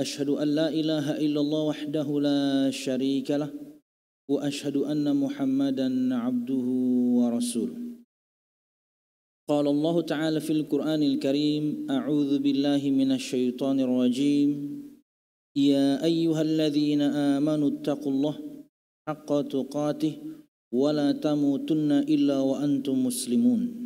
أشهد أن لا إله إلا الله وحده لا شريك له وأشهد أن محمدا عبده ورسوله قال الله تعالى في القرآن الكريم أعوذ بالله من الشيطان الرجيم يا أيها الذين آمنوا اتقوا الله حق تقاته ولا تموتن إلا وأنتم مسلمون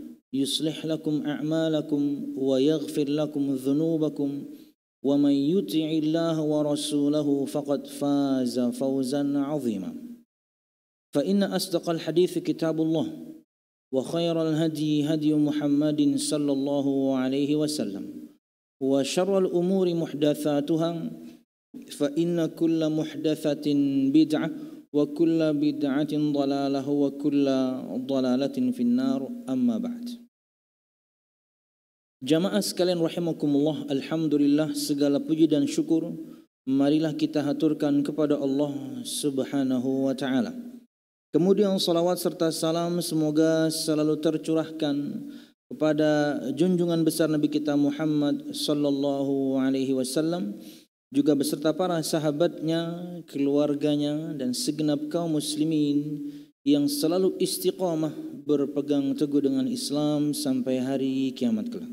يصلح لكم اعمالكم ويغفر لكم ذنوبكم ومن يطع الله ورسوله فقد فاز فوزا عظيما فان اصدق الحديث كتاب الله وخير الهدي هدي محمد صلى الله عليه وسلم وشر الامور محدثاتها فان كل محدثه بدعه وكل بدعه ضلاله وكل ضلاله في النار اما بعد Jamaah sekalian rahimakumullah, alhamdulillah segala puji dan syukur marilah kita haturkan kepada Allah Subhanahu wa taala. Kemudian salawat serta salam semoga selalu tercurahkan kepada junjungan besar Nabi kita Muhammad sallallahu alaihi wasallam juga beserta para sahabatnya, keluarganya dan segenap kaum muslimin yang selalu istiqamah berpegang teguh dengan Islam sampai hari kiamat kelak.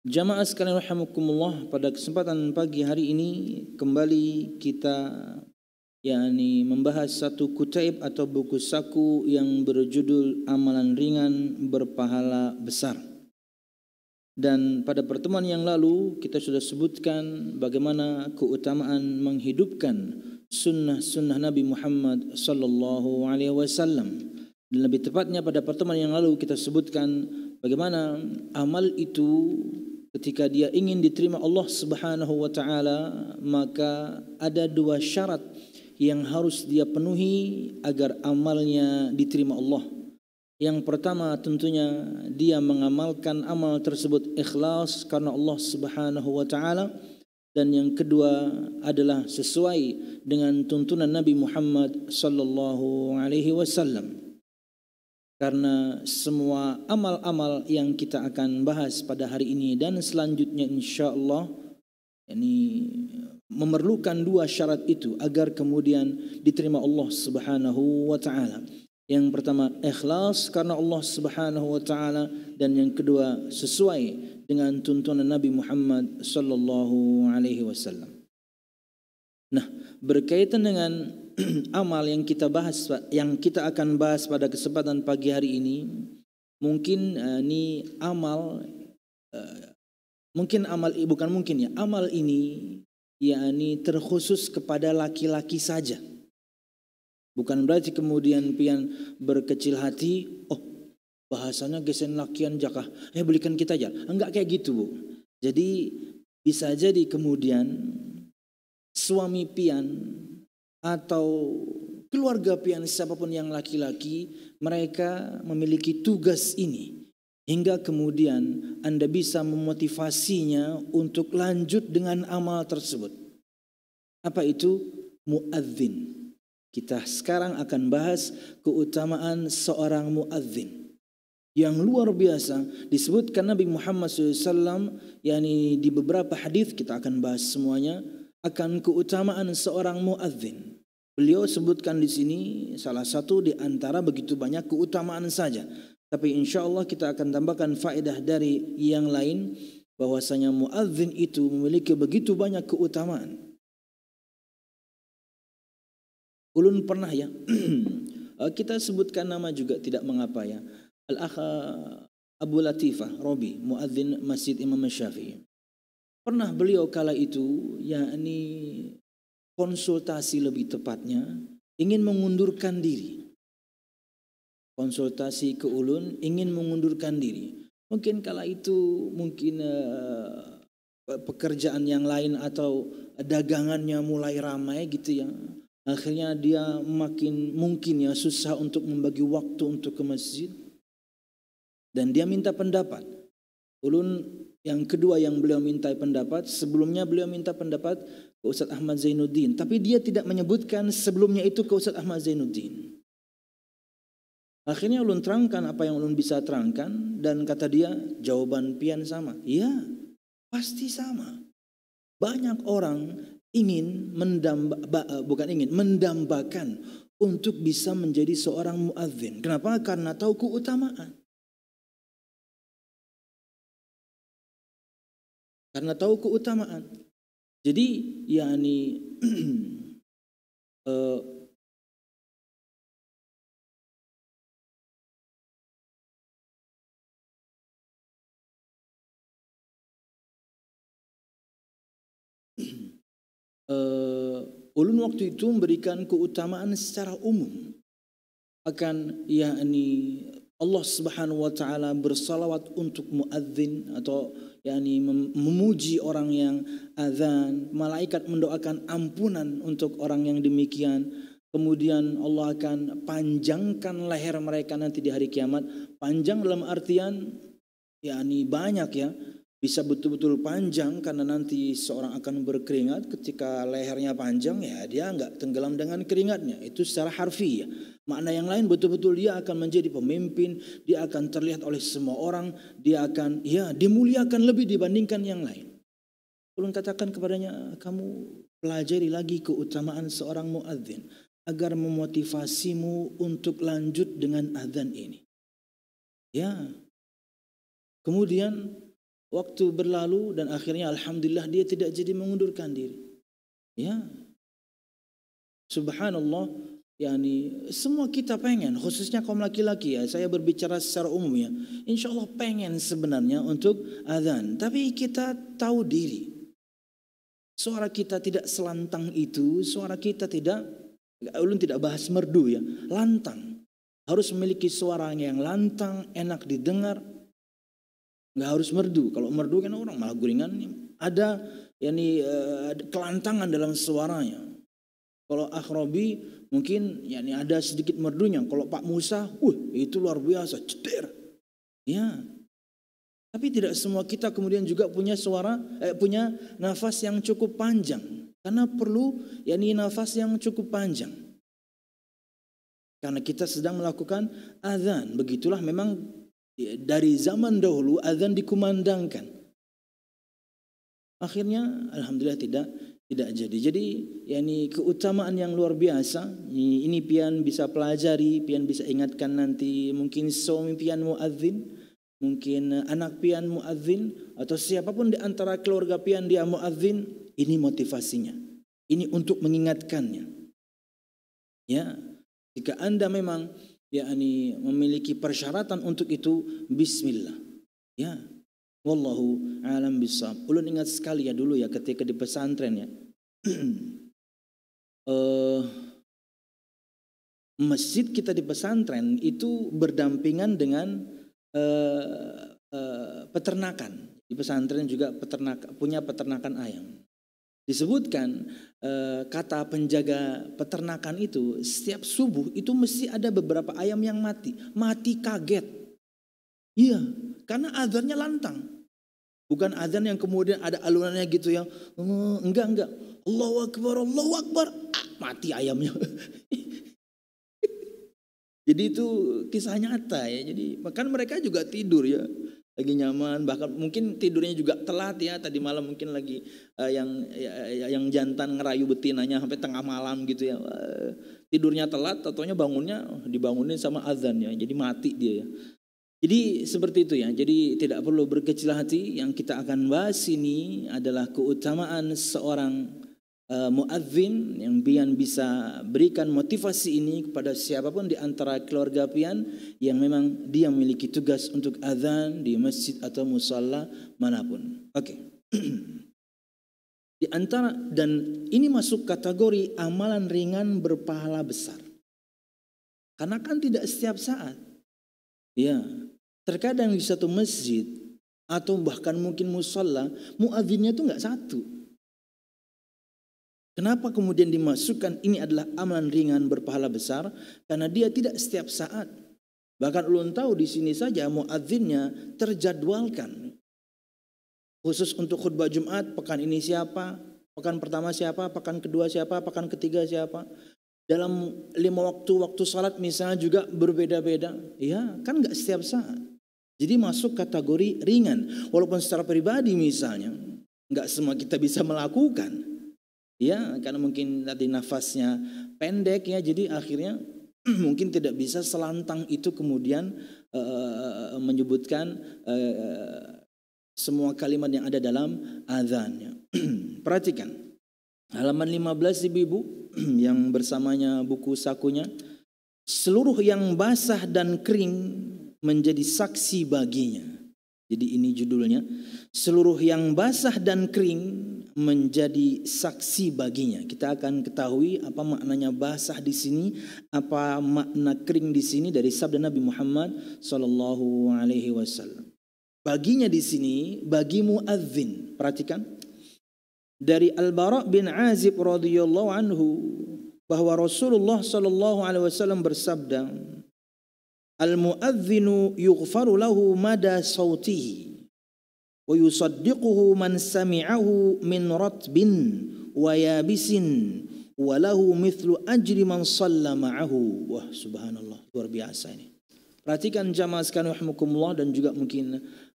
Jamaah sekalian rahimakumullah, pada kesempatan pagi hari ini kembali kita yakni membahas satu kutaib atau buku saku yang berjudul Amalan Ringan Berpahala Besar. Dan pada pertemuan yang lalu kita sudah sebutkan bagaimana keutamaan menghidupkan sunnah-sunnah Nabi Muhammad sallallahu alaihi wasallam. Dan lebih tepatnya pada pertemuan yang lalu kita sebutkan bagaimana amal itu ketika dia ingin diterima Allah Subhanahu wa taala maka ada dua syarat yang harus dia penuhi agar amalnya diterima Allah. Yang pertama tentunya dia mengamalkan amal tersebut ikhlas karena Allah Subhanahu wa taala dan yang kedua adalah sesuai dengan tuntunan Nabi Muhammad sallallahu alaihi wasallam karena semua amal-amal yang kita akan bahas pada hari ini dan selanjutnya insya Allah ini memerlukan dua syarat itu agar kemudian diterima Allah Subhanahu wa taala. Yang pertama ikhlas karena Allah Subhanahu wa taala dan yang kedua sesuai dengan tuntunan Nabi Muhammad sallallahu alaihi wasallam. Nah, berkaitan dengan amal yang kita bahas yang kita akan bahas pada kesempatan pagi hari ini mungkin uh, amal uh, mungkin amal bukan mungkin ya amal ini yakni terkhusus kepada laki-laki saja. Bukan berarti kemudian pian berkecil hati, oh bahasanya gesen lakian jakah, eh belikan kita aja. Enggak kayak gitu bu. Jadi bisa jadi kemudian suami pian atau keluarga pian siapapun yang laki-laki, mereka memiliki tugas ini. Hingga kemudian Anda bisa memotivasinya untuk lanjut dengan amal tersebut. Apa itu? Muadzin. Kita sekarang akan bahas keutamaan seorang muadzin. Yang luar biasa disebutkan Nabi Muhammad SAW, yakni di beberapa hadis kita akan bahas semuanya akan keutamaan seorang muadzin. Beliau sebutkan di sini salah satu di antara begitu banyak keutamaan saja. Tapi insya Allah kita akan tambahkan faedah dari yang lain bahwasanya muadzin itu memiliki begitu banyak keutamaan. Ulun pernah ya, eh, kita sebutkan nama juga tidak mengapa ya. Al-Akha Abu Latifah Robi, muadzin Masjid Imam Syafi'i. Pernah beliau kala itu, yakni konsultasi lebih tepatnya, ingin mengundurkan diri. Konsultasi ke ulun ingin mengundurkan diri. Mungkin kala itu mungkin uh, pekerjaan yang lain atau dagangannya mulai ramai gitu ya. Akhirnya dia makin mungkin ya susah untuk membagi waktu untuk ke masjid. Dan dia minta pendapat. Ulun yang kedua yang beliau minta pendapat, sebelumnya beliau minta pendapat ke Ustadz Ahmad Zainuddin. Tapi dia tidak menyebutkan sebelumnya itu ke Ustadz Ahmad Zainuddin. Akhirnya ulun terangkan apa yang ulun bisa terangkan dan kata dia jawaban pian sama. Iya, pasti sama. Banyak orang ingin mendamba, eh, bukan ingin mendambakan untuk bisa menjadi seorang muadzin. Kenapa? Karena tahu keutamaan. karena tahu keutamaan. Jadi yakni uh, uh, ulun waktu itu memberikan keutamaan secara umum akan yakni Allah Subhanahu wa taala bersalawat untuk muadzin atau yakni memuji orang yang azan, malaikat mendoakan ampunan untuk orang yang demikian. Kemudian Allah akan panjangkan leher mereka nanti di hari kiamat. Panjang dalam artian yakni banyak ya bisa betul-betul panjang karena nanti seorang akan berkeringat ketika lehernya panjang ya dia nggak tenggelam dengan keringatnya itu secara harfi ya. makna yang lain betul-betul dia akan menjadi pemimpin dia akan terlihat oleh semua orang dia akan ya dimuliakan lebih dibandingkan yang lain belum katakan kepadanya kamu pelajari lagi keutamaan seorang muadzin agar memotivasimu untuk lanjut dengan azan ini ya kemudian Waktu berlalu dan akhirnya alhamdulillah dia tidak jadi mengundurkan diri. Ya. Subhanallah, yakni semua kita pengen, khususnya kaum laki-laki ya. Saya berbicara secara umum ya. Insya Allah pengen sebenarnya untuk azan, tapi kita tahu diri. Suara kita tidak selantang itu, suara kita tidak ulun tidak bahas merdu ya, lantang. Harus memiliki suara yang lantang, enak didengar, nggak harus merdu kalau merdu kan orang malah guringan ada yakni uh, eh, kelantangan dalam suaranya kalau akrobik mungkin yakni ada sedikit merdunya kalau Pak Musa uh itu luar biasa ceder ya tapi tidak semua kita kemudian juga punya suara eh, punya nafas yang cukup panjang karena perlu yakni nafas yang cukup panjang karena kita sedang melakukan azan begitulah memang Ya, dari zaman dahulu azan dikumandangkan. Akhirnya alhamdulillah tidak tidak jadi. Jadi yakni keutamaan yang luar biasa. Ini pian bisa pelajari, pian bisa ingatkan nanti mungkin suami pian muadzin, mungkin anak pian muadzin atau siapapun di antara keluarga pian dia muadzin, ini motivasinya. Ini untuk mengingatkannya. Ya, jika Anda memang yakni memiliki persyaratan untuk itu bismillah. Ya. Wallahu alam bisa Ulun ingat sekali ya dulu ya ketika di pesantren ya. uh, masjid kita di pesantren itu berdampingan dengan uh, uh, peternakan. Di pesantren juga peternak punya peternakan ayam disebutkan eh, kata penjaga peternakan itu setiap subuh itu mesti ada beberapa ayam yang mati, mati kaget. Iya, karena azannya lantang. Bukan azan yang kemudian ada alunannya gitu yang oh, enggak enggak. Allahu akbar, Allahu akbar. Ah, mati ayamnya. Jadi itu kisah nyata ya. Jadi bahkan mereka juga tidur ya lagi nyaman bahkan mungkin tidurnya juga telat ya tadi malam mungkin lagi uh, yang ya, yang jantan ngerayu betinanya sampai tengah malam gitu ya uh, tidurnya telat tentunya bangunnya oh, dibangunin sama azan ya jadi mati dia ya jadi seperti itu ya jadi tidak perlu berkecil hati yang kita akan bahas ini adalah keutamaan seorang Eh, muadzin yang pian bisa berikan motivasi ini kepada siapapun di antara keluarga pian yang memang dia memiliki tugas untuk azan di masjid atau musalla manapun. Oke. Okay. di antara dan ini masuk kategori amalan ringan berpahala besar. Karena kan tidak setiap saat. Ya, terkadang di satu masjid atau bahkan mungkin musola muadzinnya itu nggak satu Kenapa kemudian dimasukkan ini adalah amalan ringan berpahala besar? Karena dia tidak setiap saat. Bahkan ulun tahu di sini saja muadzinnya terjadwalkan. Khusus untuk khutbah Jumat, pekan ini siapa? Pekan pertama siapa? Pekan kedua siapa? Pekan ketiga siapa? Dalam lima waktu, waktu salat misalnya juga berbeda-beda. Ya, kan nggak setiap saat. Jadi masuk kategori ringan. Walaupun secara pribadi misalnya, nggak semua kita bisa melakukan ya karena mungkin tadi nafasnya pendek ya jadi akhirnya mungkin tidak bisa selantang itu kemudian uh, menyebutkan uh, semua kalimat yang ada dalam azannya. Perhatikan halaman 15 Ibu yang bersamanya buku sakunya seluruh yang basah dan kering menjadi saksi baginya. Jadi ini judulnya seluruh yang basah dan kering menjadi saksi baginya. Kita akan ketahui apa maknanya basah di sini, apa makna kering di sini dari sabda Nabi Muhammad sallallahu alaihi wasallam. Baginya di sini bagi muadzin. Perhatikan dari Al-Bara bin Azib radhiyallahu anhu bahwa Rasulullah sallallahu alaihi wasallam bersabda Al-muadzinu yughfaru lahu mada sautihi wa من سمعه من رتب ratbin وله مثل أجر من mithlu معه man shalla ma'ahu luar biasa ini perhatikan jamaah sekalian rahmakumullah dan juga mungkin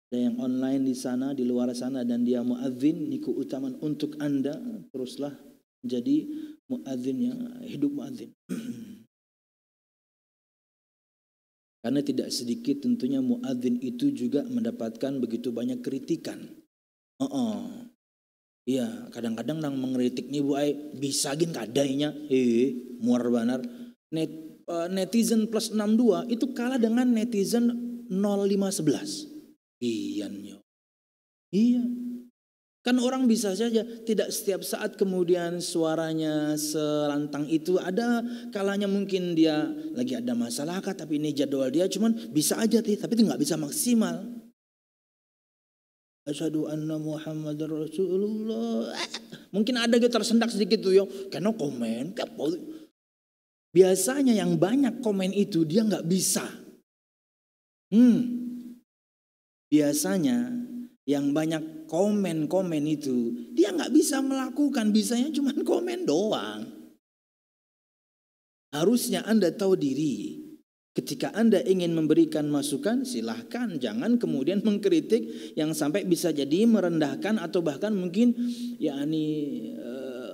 ada yang online di sana di luar sana dan dia muadzin ini keutamaan untuk Anda teruslah jadi muadzin yang hidup muadzin Karena tidak sedikit tentunya muadzin itu juga mendapatkan begitu banyak kritikan. Oh, oh. Iya, kadang-kadang nang mengkritik nih bu ay bisa gin kadainya, eh muar banar. Net, uh, netizen plus 62 itu kalah dengan netizen 0511. Iyanyo. Iya. Kan orang bisa saja tidak setiap saat kemudian suaranya selantang itu ada kalanya mungkin dia lagi ada masalah kah tapi ini jadwal dia cuman bisa aja sih tapi itu nggak bisa maksimal. Asyhadu anna Muhammadar Rasulullah. Eh, mungkin ada gitu tersendak sedikit tuh ya. Karena komen. Biasanya yang banyak komen itu dia nggak bisa. Hmm. Biasanya yang banyak komen-komen itu, dia nggak bisa melakukan, bisanya cuma komen doang. Harusnya Anda tahu diri. Ketika Anda ingin memberikan masukan, silahkan. Jangan kemudian mengkritik yang sampai bisa jadi merendahkan atau bahkan mungkin yakni e,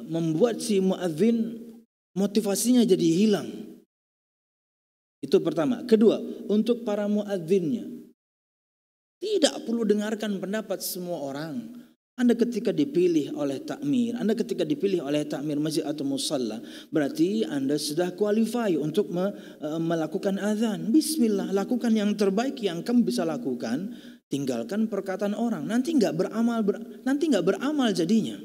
membuat si muadzin motivasinya jadi hilang. Itu pertama. Kedua, untuk para muadzinnya, tidak perlu dengarkan pendapat semua orang. Anda ketika dipilih oleh takmir, Anda ketika dipilih oleh takmir masjid atau musalla, berarti Anda sudah qualify untuk me, e, melakukan azan. Bismillah, lakukan yang terbaik yang kamu bisa lakukan. Tinggalkan perkataan orang. Nanti nggak beramal, ber, nanti nggak beramal jadinya.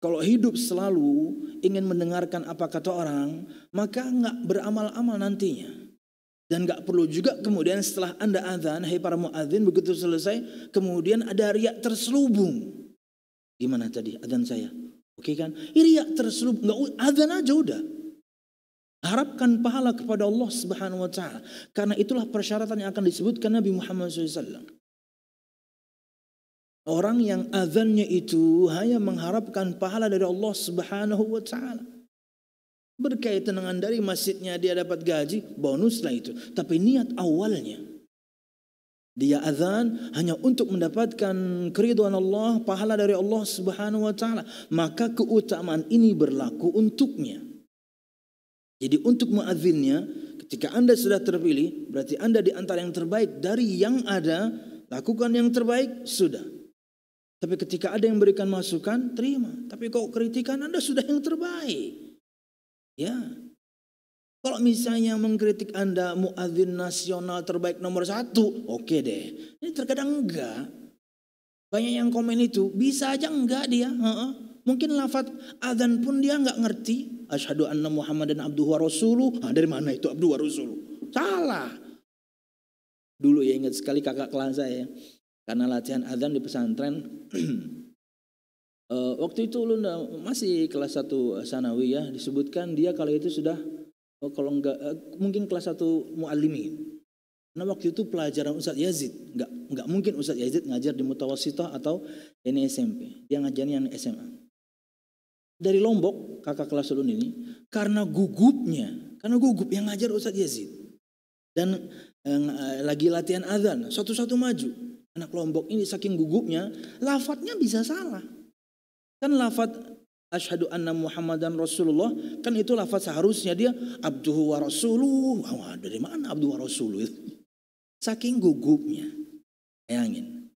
Kalau hidup selalu ingin mendengarkan apa kata orang, maka nggak beramal-amal nantinya. Dan gak perlu juga kemudian setelah anda azan hai para muadzin begitu selesai, kemudian ada riak terselubung. Gimana tadi azan saya? Oke kan? Riak terselubung, gak azan aja udah. Harapkan pahala kepada Allah subhanahu wa ta'ala. Karena itulah persyaratan yang akan disebutkan Nabi Muhammad SAW. Orang yang azannya itu hanya mengharapkan pahala dari Allah subhanahu wa ta'ala. Berkaitan dengan dari masjidnya dia dapat gaji, bonuslah itu. Tapi niat awalnya. Dia azan hanya untuk mendapatkan keriduan Allah, pahala dari Allah Subhanahu wa taala. Maka keutamaan ini berlaku untuknya. Jadi untuk muadzinnya ketika Anda sudah terpilih, berarti Anda di antara yang terbaik dari yang ada, lakukan yang terbaik sudah. Tapi ketika ada yang berikan masukan, terima. Tapi kok kritikan Anda sudah yang terbaik. Ya. Kalau misalnya mengkritik Anda muadzin nasional terbaik nomor satu, oke okay deh. Ini terkadang enggak. Banyak yang komen itu, bisa aja enggak dia. Mungkin lafat adzan pun dia enggak ngerti. Asyhadu anna Muhammad dan abduhu wa rasuluh. Ah, dari mana itu abduhu wa rasuluh? Salah. Dulu ya ingat sekali kakak kelas saya. Karena latihan adzan di pesantren Uh, waktu itu Luna masih kelas satu sanawi ya disebutkan dia kalau itu sudah oh, kalau enggak uh, eh, mungkin kelas satu muallimi. Nah waktu itu pelajaran Ustaz Yazid nggak nggak mungkin Ustaz Yazid ngajar di mutawasitah atau ini SMP dia ngajarin yang SMA. Dari Lombok kakak kelas Ulun ini karena gugupnya karena gugup yang ngajar Ustaz Yazid dan eh, eh, lagi latihan azan satu-satu maju anak Lombok ini saking gugupnya lafadznya bisa salah Kan lafat asyhadu anna Muhammadan Rasulullah kan itu lafat seharusnya dia abduhu wa rasuluh. Wah, dari mana abduhu wa rasuluh Saking gugupnya. Bayangin.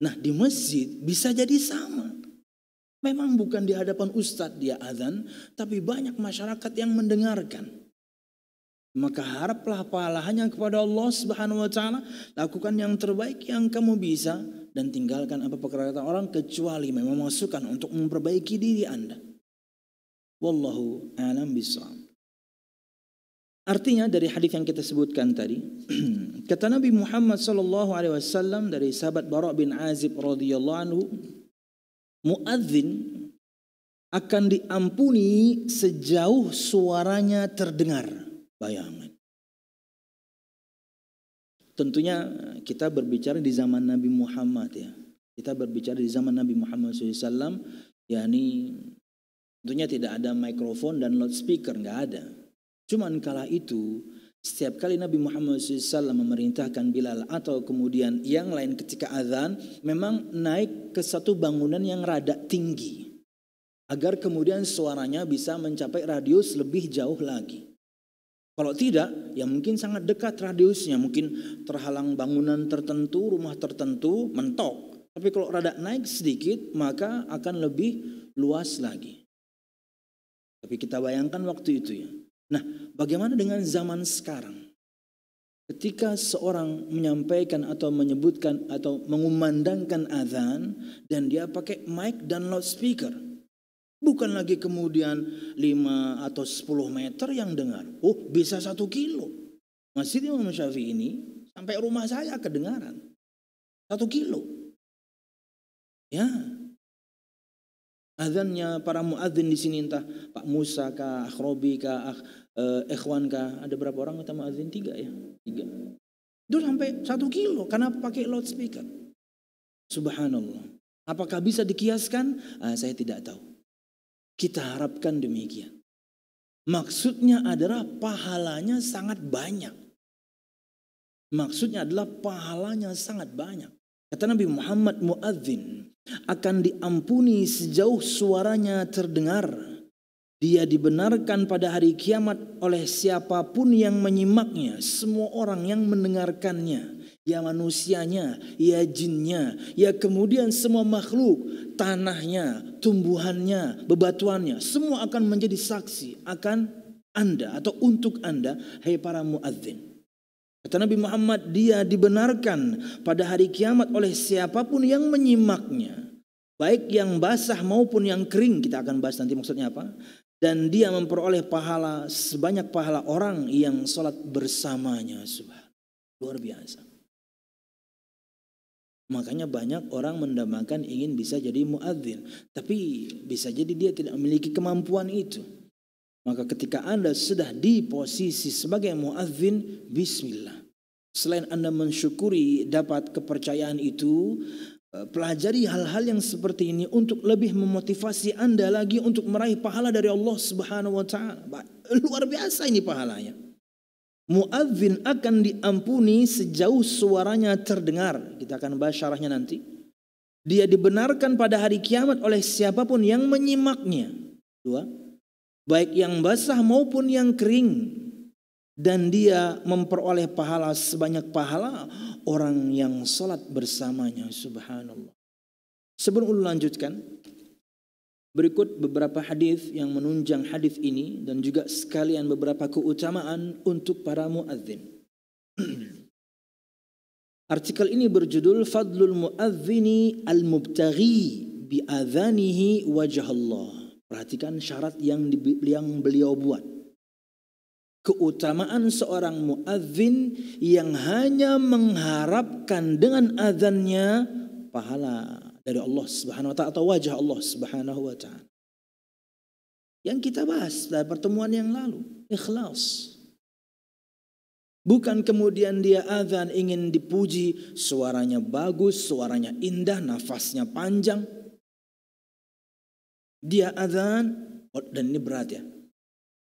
Nah di masjid bisa jadi sama. Memang bukan di hadapan ustadz dia azan, tapi banyak masyarakat yang mendengarkan. Maka haraplah pahalanya kepada Allah Subhanahu wa taala, lakukan yang terbaik yang kamu bisa dan tinggalkan apa perkataan orang kecuali memang masukan untuk memperbaiki diri Anda. Wallahu a'lam bishawab. Artinya dari hadis yang kita sebutkan tadi, kata Nabi Muhammad sallallahu alaihi wasallam dari sahabat Bara bin Azib radhiyallahu anhu, muadzin akan diampuni sejauh suaranya terdengar. Bayangkan. Tentunya kita berbicara di zaman Nabi Muhammad ya. Kita berbicara di zaman Nabi Muhammad SAW, yakni tentunya tidak ada mikrofon dan loudspeaker, nggak ada. Cuman kala itu setiap kali Nabi Muhammad SAW memerintahkan Bilal atau kemudian yang lain ketika azan memang naik ke satu bangunan yang rada tinggi agar kemudian suaranya bisa mencapai radius lebih jauh lagi. Kalau tidak, ya mungkin sangat dekat radiusnya, mungkin terhalang bangunan tertentu, rumah tertentu, mentok. Tapi kalau rada naik sedikit, maka akan lebih luas lagi. Tapi kita bayangkan waktu itu ya. Nah, bagaimana dengan zaman sekarang? Ketika seorang menyampaikan atau menyebutkan atau mengumandangkan azan dan dia pakai mic dan loudspeaker, Bukan lagi kemudian 5 atau 10 meter yang dengar. Oh bisa satu kilo. Masjid Imam Syafi'i ini sampai rumah saya kedengaran. Satu kilo. Ya. Azannya para muadzin di sini entah Pak Musa kah, Akhrobi kah, eh, Ikhwan kah. Ada berapa orang kita muadzin? Tiga ya. Tiga. Itu sampai satu kilo. Karena pakai loudspeaker. Subhanallah. Apakah bisa dikiaskan? Ah, saya tidak tahu. Kita harapkan demikian. Maksudnya adalah pahalanya sangat banyak. Maksudnya adalah pahalanya sangat banyak. Kata Nabi Muhammad Muadzin akan diampuni sejauh suaranya terdengar. Dia dibenarkan pada hari kiamat oleh siapapun yang menyimaknya, semua orang yang mendengarkannya, ya manusianya, ya jinnya, ya kemudian semua makhluk, tanahnya, tumbuhannya, bebatuannya, semua akan menjadi saksi akan Anda atau untuk Anda, hai para muadzin. Kata Nabi Muhammad, dia dibenarkan pada hari kiamat oleh siapapun yang menyimaknya. Baik yang basah maupun yang kering, kita akan bahas nanti maksudnya apa. Dan dia memperoleh pahala sebanyak pahala orang yang sholat bersamanya. Subhan. Luar biasa. Makanya banyak orang mendambakan ingin bisa jadi muadzin, tapi bisa jadi dia tidak memiliki kemampuan itu. Maka ketika Anda sudah di posisi sebagai muadzin, bismillah. Selain Anda mensyukuri dapat kepercayaan itu, eh, pelajari hal-hal yang seperti ini untuk lebih memotivasi Anda lagi untuk meraih pahala dari Allah Subhanahu wa taala. Luar biasa ini pahalanya muadzin akan diampuni sejauh suaranya terdengar. Kita akan bahas syarahnya nanti. Dia dibenarkan pada hari kiamat oleh siapapun yang menyimaknya. Dua, baik yang basah maupun yang kering. Dan dia memperoleh pahala sebanyak pahala orang yang sholat bersamanya. Subhanallah. Sebelum lanjutkan, Berikut beberapa hadis yang menunjang hadis ini dan juga sekalian beberapa keutamaan untuk para muadzin. Artikel ini berjudul Fadlul Muadzini Al-Mubtaghi bi adzanihi wajah Allah. Perhatikan syarat yang yang beliau buat. Keutamaan seorang muadzin yang hanya mengharapkan dengan azannya pahala dari Allah Subhanahu wa taala atau wajah Allah Subhanahu wa taala. Yang kita bahas dari pertemuan yang lalu, ikhlas. Bukan kemudian dia azan ingin dipuji, suaranya bagus, suaranya indah, nafasnya panjang. Dia azan oh, dan ini berat ya.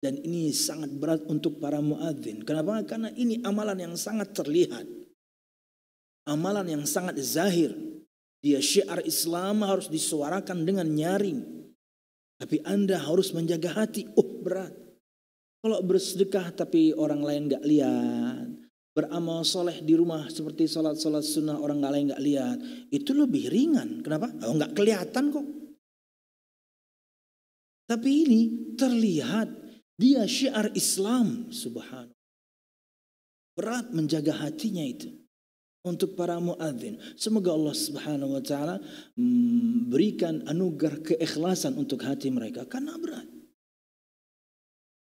Dan ini sangat berat untuk para muadzin. Kenapa? Karena ini amalan yang sangat terlihat. Amalan yang sangat zahir dia syiar Islam harus disuarakan dengan nyaring. Tapi Anda harus menjaga hati. Oh berat. Kalau bersedekah tapi orang lain gak lihat. Beramal soleh di rumah seperti sholat-sholat sunnah orang lain gak lihat. Itu lebih ringan. Kenapa? Oh gak kelihatan kok. Tapi ini terlihat. Dia syiar Islam subhanallah. Berat menjaga hatinya itu untuk para muadzin. Semoga Allah Subhanahu wa taala mm, berikan anugerah keikhlasan untuk hati mereka karena berat.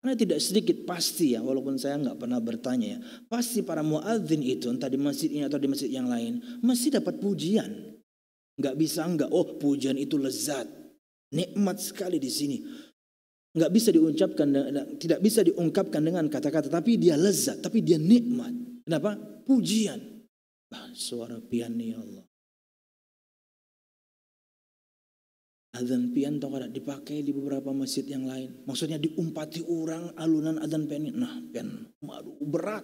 Karena tidak sedikit pasti ya, walaupun saya nggak pernah bertanya ya, pasti para muadzin itu entah di masjid ini atau di masjid yang lain masih dapat pujian. Nggak bisa nggak, oh pujian itu lezat, nikmat sekali di sini. Nggak bisa diucapkan, tidak bisa diungkapkan dengan kata-kata, tapi dia lezat, tapi dia nikmat. Kenapa? Pujian suara pian ni ya Allah. Adzan pian tau kada dipakai di beberapa masjid yang lain. Maksudnya diumpati orang alunan adzan pian Nah, pian malu berat.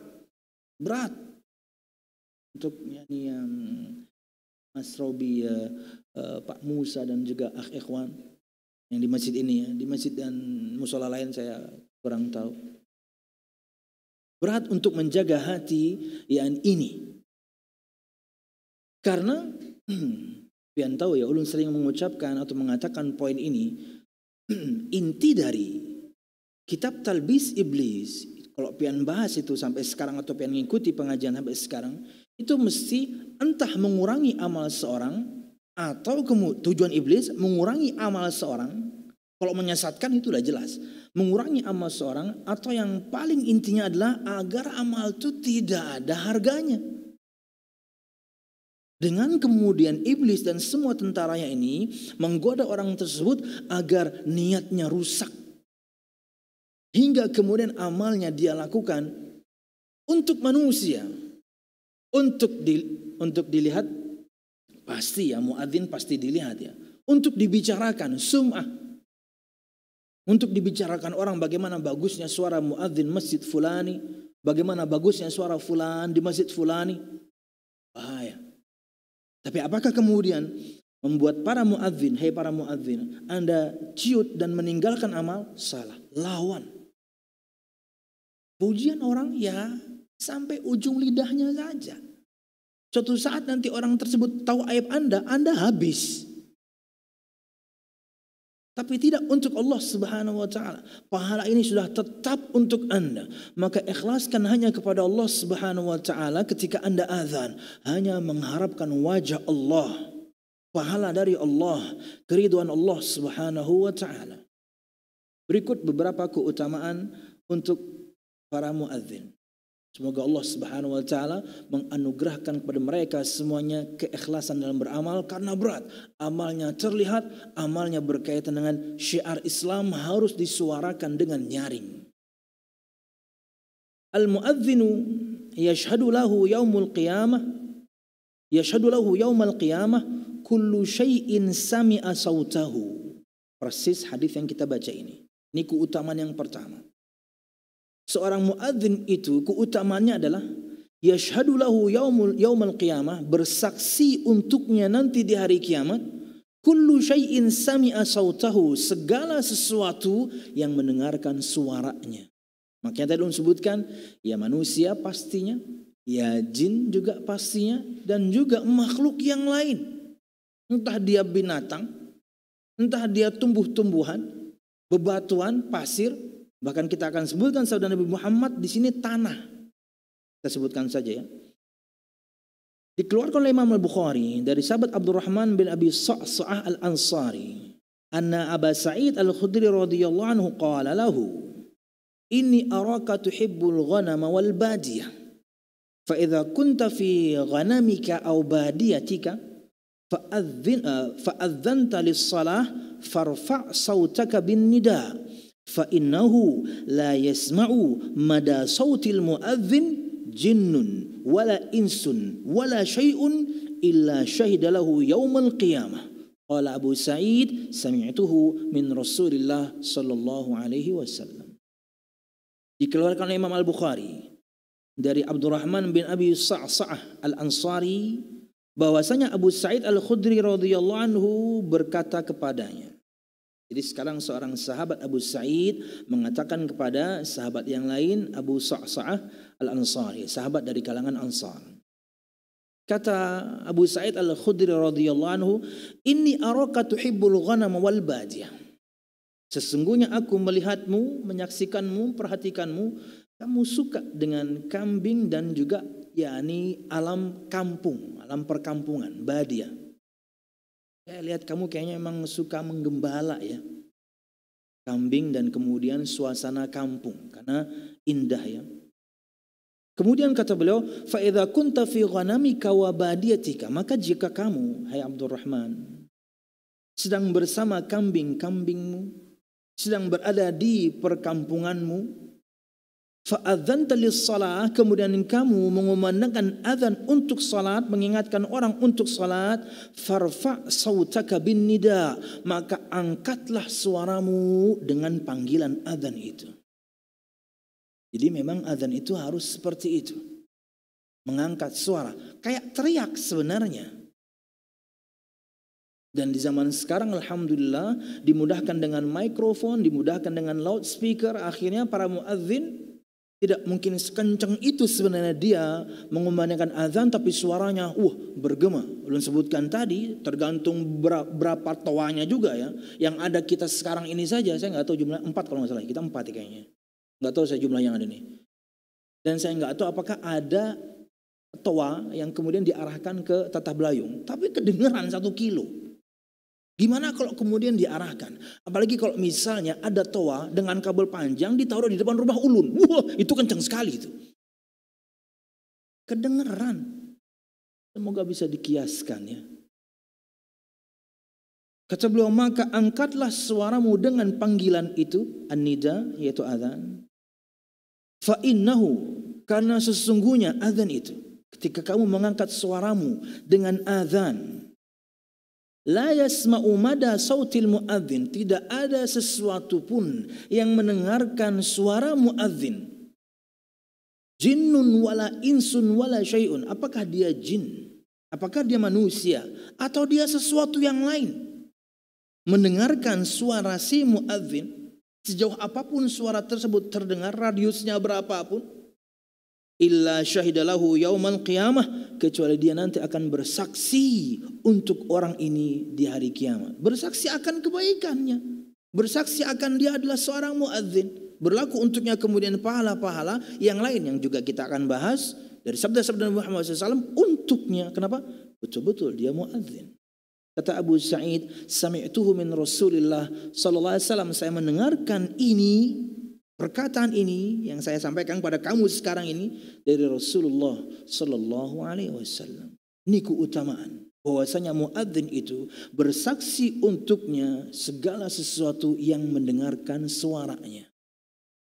Berat. Untuk nyanyi yang Mas Robi ya, eh, Pak Musa dan juga Akh Ikhwan yang di masjid ini ya, di masjid dan musola lain saya kurang tahu. Berat untuk menjaga hati yang ini karena Biar tahu ya ulun sering mengucapkan atau mengatakan poin ini inti dari kitab talbis iblis kalau pian bahas itu sampai sekarang atau pian mengikuti pengajian sampai sekarang itu mesti entah mengurangi amal seorang atau tujuan iblis mengurangi amal seorang kalau menyesatkan itu sudah jelas mengurangi amal seorang atau yang paling intinya adalah agar amal itu tidak ada harganya dengan kemudian iblis dan semua tentaranya ini menggoda orang tersebut agar niatnya rusak. Hingga kemudian amalnya dia lakukan untuk manusia. Untuk di, untuk dilihat pasti ya muadzin pasti dilihat ya. Untuk dibicarakan sumah. Untuk dibicarakan orang bagaimana bagusnya suara muadzin masjid fulani, bagaimana bagusnya suara fulan di masjid fulani. Bahaya. Tapi apakah kemudian membuat para muadzin, hei para muadzin, Anda ciut dan meninggalkan amal? Salah, lawan. Pujian orang ya sampai ujung lidahnya saja. Suatu saat nanti orang tersebut tahu aib Anda, Anda habis. Tapi tidak untuk Allah Subhanahu wa taala. Pahala ini sudah tetap untuk Anda. Maka ikhlaskan hanya kepada Allah Subhanahu wa taala ketika Anda azan, hanya mengharapkan wajah Allah, pahala dari Allah, keriduan Allah Subhanahu wa taala. Berikut beberapa keutamaan untuk para muadzin. Semoga Allah Subhanahu wa taala menganugerahkan kepada mereka semuanya keikhlasan dalam beramal karena berat. Amalnya terlihat, amalnya berkaitan dengan syiar Islam harus disuarakan dengan nyaring. Al-muadzinu yashhadu lahu yaumul qiyamah yashhadu lahu yaumul qiyamah kullu syai'in sami'a sautahu. Persis hadis yang kita baca ini. Ini keutamaan yang pertama seorang muadzin itu keutamanya adalah yashhadu lahu yaumul yaumul qiyamah bersaksi untuknya nanti di hari kiamat kullu syai'in sami'a sautahu segala sesuatu yang mendengarkan suaranya makanya tadi sebutkan ya manusia pastinya ya jin juga pastinya dan juga makhluk yang lain entah dia binatang entah dia tumbuh-tumbuhan bebatuan pasir Bahkan kita akan sebutkan saudara Nabi Muhammad di sini tanah. Kita sebutkan saja ya. Dikeluarkan oleh Imam Al-Bukhari dari sahabat Abdurrahman bin Abi Sa'sa'ah Al-Ansari. Anna Aba Sa'id Al-Khudri radhiyallahu anhu qala lahu. Inni araka tuhibbul ghanama wal badiyah. Fa idza kunta fi ghanamika aw badiyatika fa'adhin fa'adhanta lis-salah farfa' sautaka bin nida' fa innahu la yasma'u mada sautil muadzin jinnun wala insun wala syai'un illa syahidalahu yaumal qiyamah qala abu sa'id sami'tuhu min rasulillah sallallahu alaihi wasallam dikeluarkan oleh Imam Al-Bukhari dari Abdurrahman bin Abi Sa'sa'ah Al-Ansari bahwasanya Abu Sa'id Al-Khudri radhiyallahu anhu berkata kepadanya jadi sekarang seorang sahabat Abu Sa'id mengatakan kepada sahabat yang lain Abu Sa'sa'ah Al-Ansari, sahabat dari kalangan Ansar. Kata Abu Sa'id Al-Khudri radhiyallahu anhu, "Inni araka tuhibbul ghanam wal badiyah." Sesungguhnya aku melihatmu, menyaksikanmu, perhatikanmu, kamu suka dengan kambing dan juga yakni alam kampung, alam perkampungan, badiah. Saya lihat kamu kayaknya emang suka menggembala ya. Kambing dan kemudian suasana kampung karena indah ya. Kemudian kata beliau, fa kunta fi ghanamika kawabadiyatika maka jika kamu hai Abdurrahman sedang bersama kambing-kambingmu, sedang berada di perkampunganmu, talis salat kemudian kamu mengumandangkan adhan untuk salat mengingatkan orang untuk salat farfa sautaka bin nida maka angkatlah suaramu dengan panggilan adhan itu. Jadi memang adhan itu harus seperti itu. Mengangkat suara kayak teriak sebenarnya. Dan di zaman sekarang alhamdulillah dimudahkan dengan mikrofon, dimudahkan dengan loudspeaker akhirnya para muadzin tidak mungkin sekenceng itu sebenarnya dia mengumandangkan azan tapi suaranya uh bergema. Belum sebutkan tadi tergantung berapa toanya juga ya. Yang ada kita sekarang ini saja saya nggak tahu jumlah empat kalau nggak salah kita empat ya kayaknya. Nggak tahu saya jumlah yang ada nih. Dan saya nggak tahu apakah ada toa yang kemudian diarahkan ke Tata Belayung. Tapi kedengeran satu kilo. Gimana kalau kemudian diarahkan? Apalagi kalau misalnya ada toa dengan kabel panjang ditaruh di depan rumah ulun. Wah, itu kencang sekali itu. Kedengeran. Semoga bisa dikiaskan ya. Kata beliau, maka angkatlah suaramu dengan panggilan itu, anida yaitu azan. Fa innahu karena sesungguhnya azan itu ketika kamu mengangkat suaramu dengan azan La yasma'u mada sautil muadzin. Tidak ada sesuatu pun yang mendengarkan suara muadzin. Jinnun wala insun wala syai'un. Apakah dia jin? Apakah dia manusia? Atau dia sesuatu yang lain? Mendengarkan suara si muadzin, sejauh apapun suara tersebut terdengar, radiusnya berapapun, illa syahidalahu yaumal qiyamah kecuali dia nanti akan bersaksi untuk orang ini di hari kiamat bersaksi akan kebaikannya bersaksi akan dia adalah seorang muadzin berlaku untuknya kemudian pahala-pahala yang lain yang juga kita akan bahas dari sabda-sabda Nabi Muhammad SAW untuknya kenapa betul-betul dia muadzin Kata Abu Sa'id, sami'tuhu min Rasulillah sallallahu alaihi wasallam. Saya mendengarkan ini Perkataan ini yang saya sampaikan pada kamu sekarang ini dari Rasulullah Shallallahu Alaihi Wasallam. Ini keutamaan bahwasanya muadzin itu bersaksi untuknya segala sesuatu yang mendengarkan suaranya.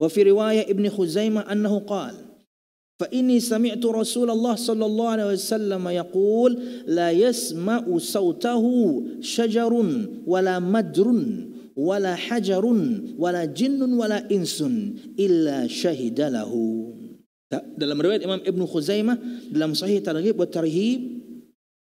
Wa fi riwayah Ibnu Khuzaimah annahu qala fa inni sami'tu Rasulullah sallallahu alaihi wasallam yaqul la yasma'u Sawtahu Shajarun wala madrun wala hajarun wala jinnun wala insun illa syahidalahu. Dalam riwayat Imam Ibn Khuzaimah dalam Sahih Targhib wa Tarhib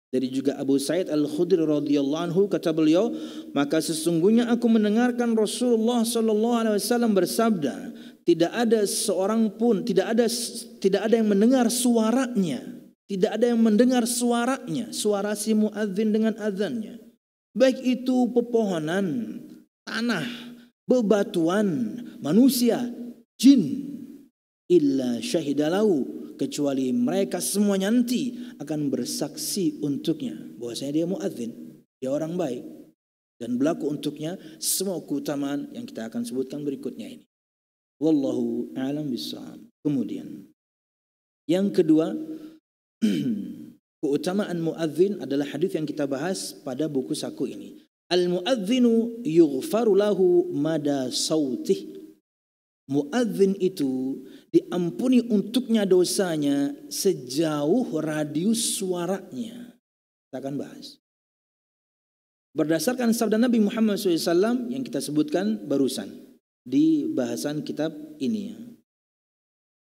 dari juga Abu Said Al-Khudri radhiyallahu anhu kata beliau, maka sesungguhnya aku mendengarkan Rasulullah sallallahu alaihi wasallam bersabda, tidak ada seorang pun, tidak ada tidak ada yang mendengar suaranya, tidak ada yang mendengar suaranya, suara si muadzin dengan azannya. Baik itu pepohonan tanah, bebatuan, manusia, jin illa syahidalau kecuali mereka semuanya nanti akan bersaksi untuknya bahwasanya dia muadzin, dia orang baik dan berlaku untuknya semua keutamaan yang kita akan sebutkan berikutnya ini. Wallahu a'lam bishawab. Kemudian yang kedua keutamaan muadzin adalah hadis yang kita bahas pada buku saku ini. Al muadzinu yughfaru lahu mada sautih. Muadzin itu diampuni untuknya dosanya sejauh radius suaranya. Kita akan bahas. Berdasarkan sabda Nabi Muhammad SAW yang kita sebutkan barusan di bahasan kitab ini.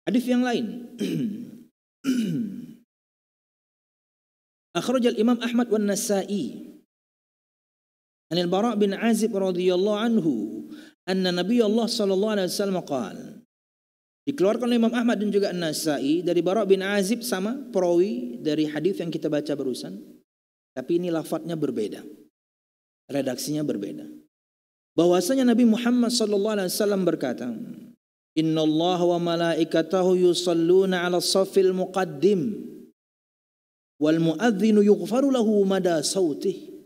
Hadis yang lain. Akhrajal Imam Ahmad wan Nasa'i عن البراء بن عازب رضي الله عنه أن نبي الله صلى الله عليه وسلم قال Dikeluarkan oleh Imam Ahmad dan juga An-Nasai dari Bara bin Azib sama perawi dari hadis yang kita baca barusan. Tapi ini lafadznya berbeda. Redaksinya berbeda. Bahwasanya Nabi Muhammad sallallahu alaihi wasallam berkata, "Inna Allah wa malaikatahu yusalluna 'ala safil muqaddim wal muadzinu yughfaru lahu mada sautihi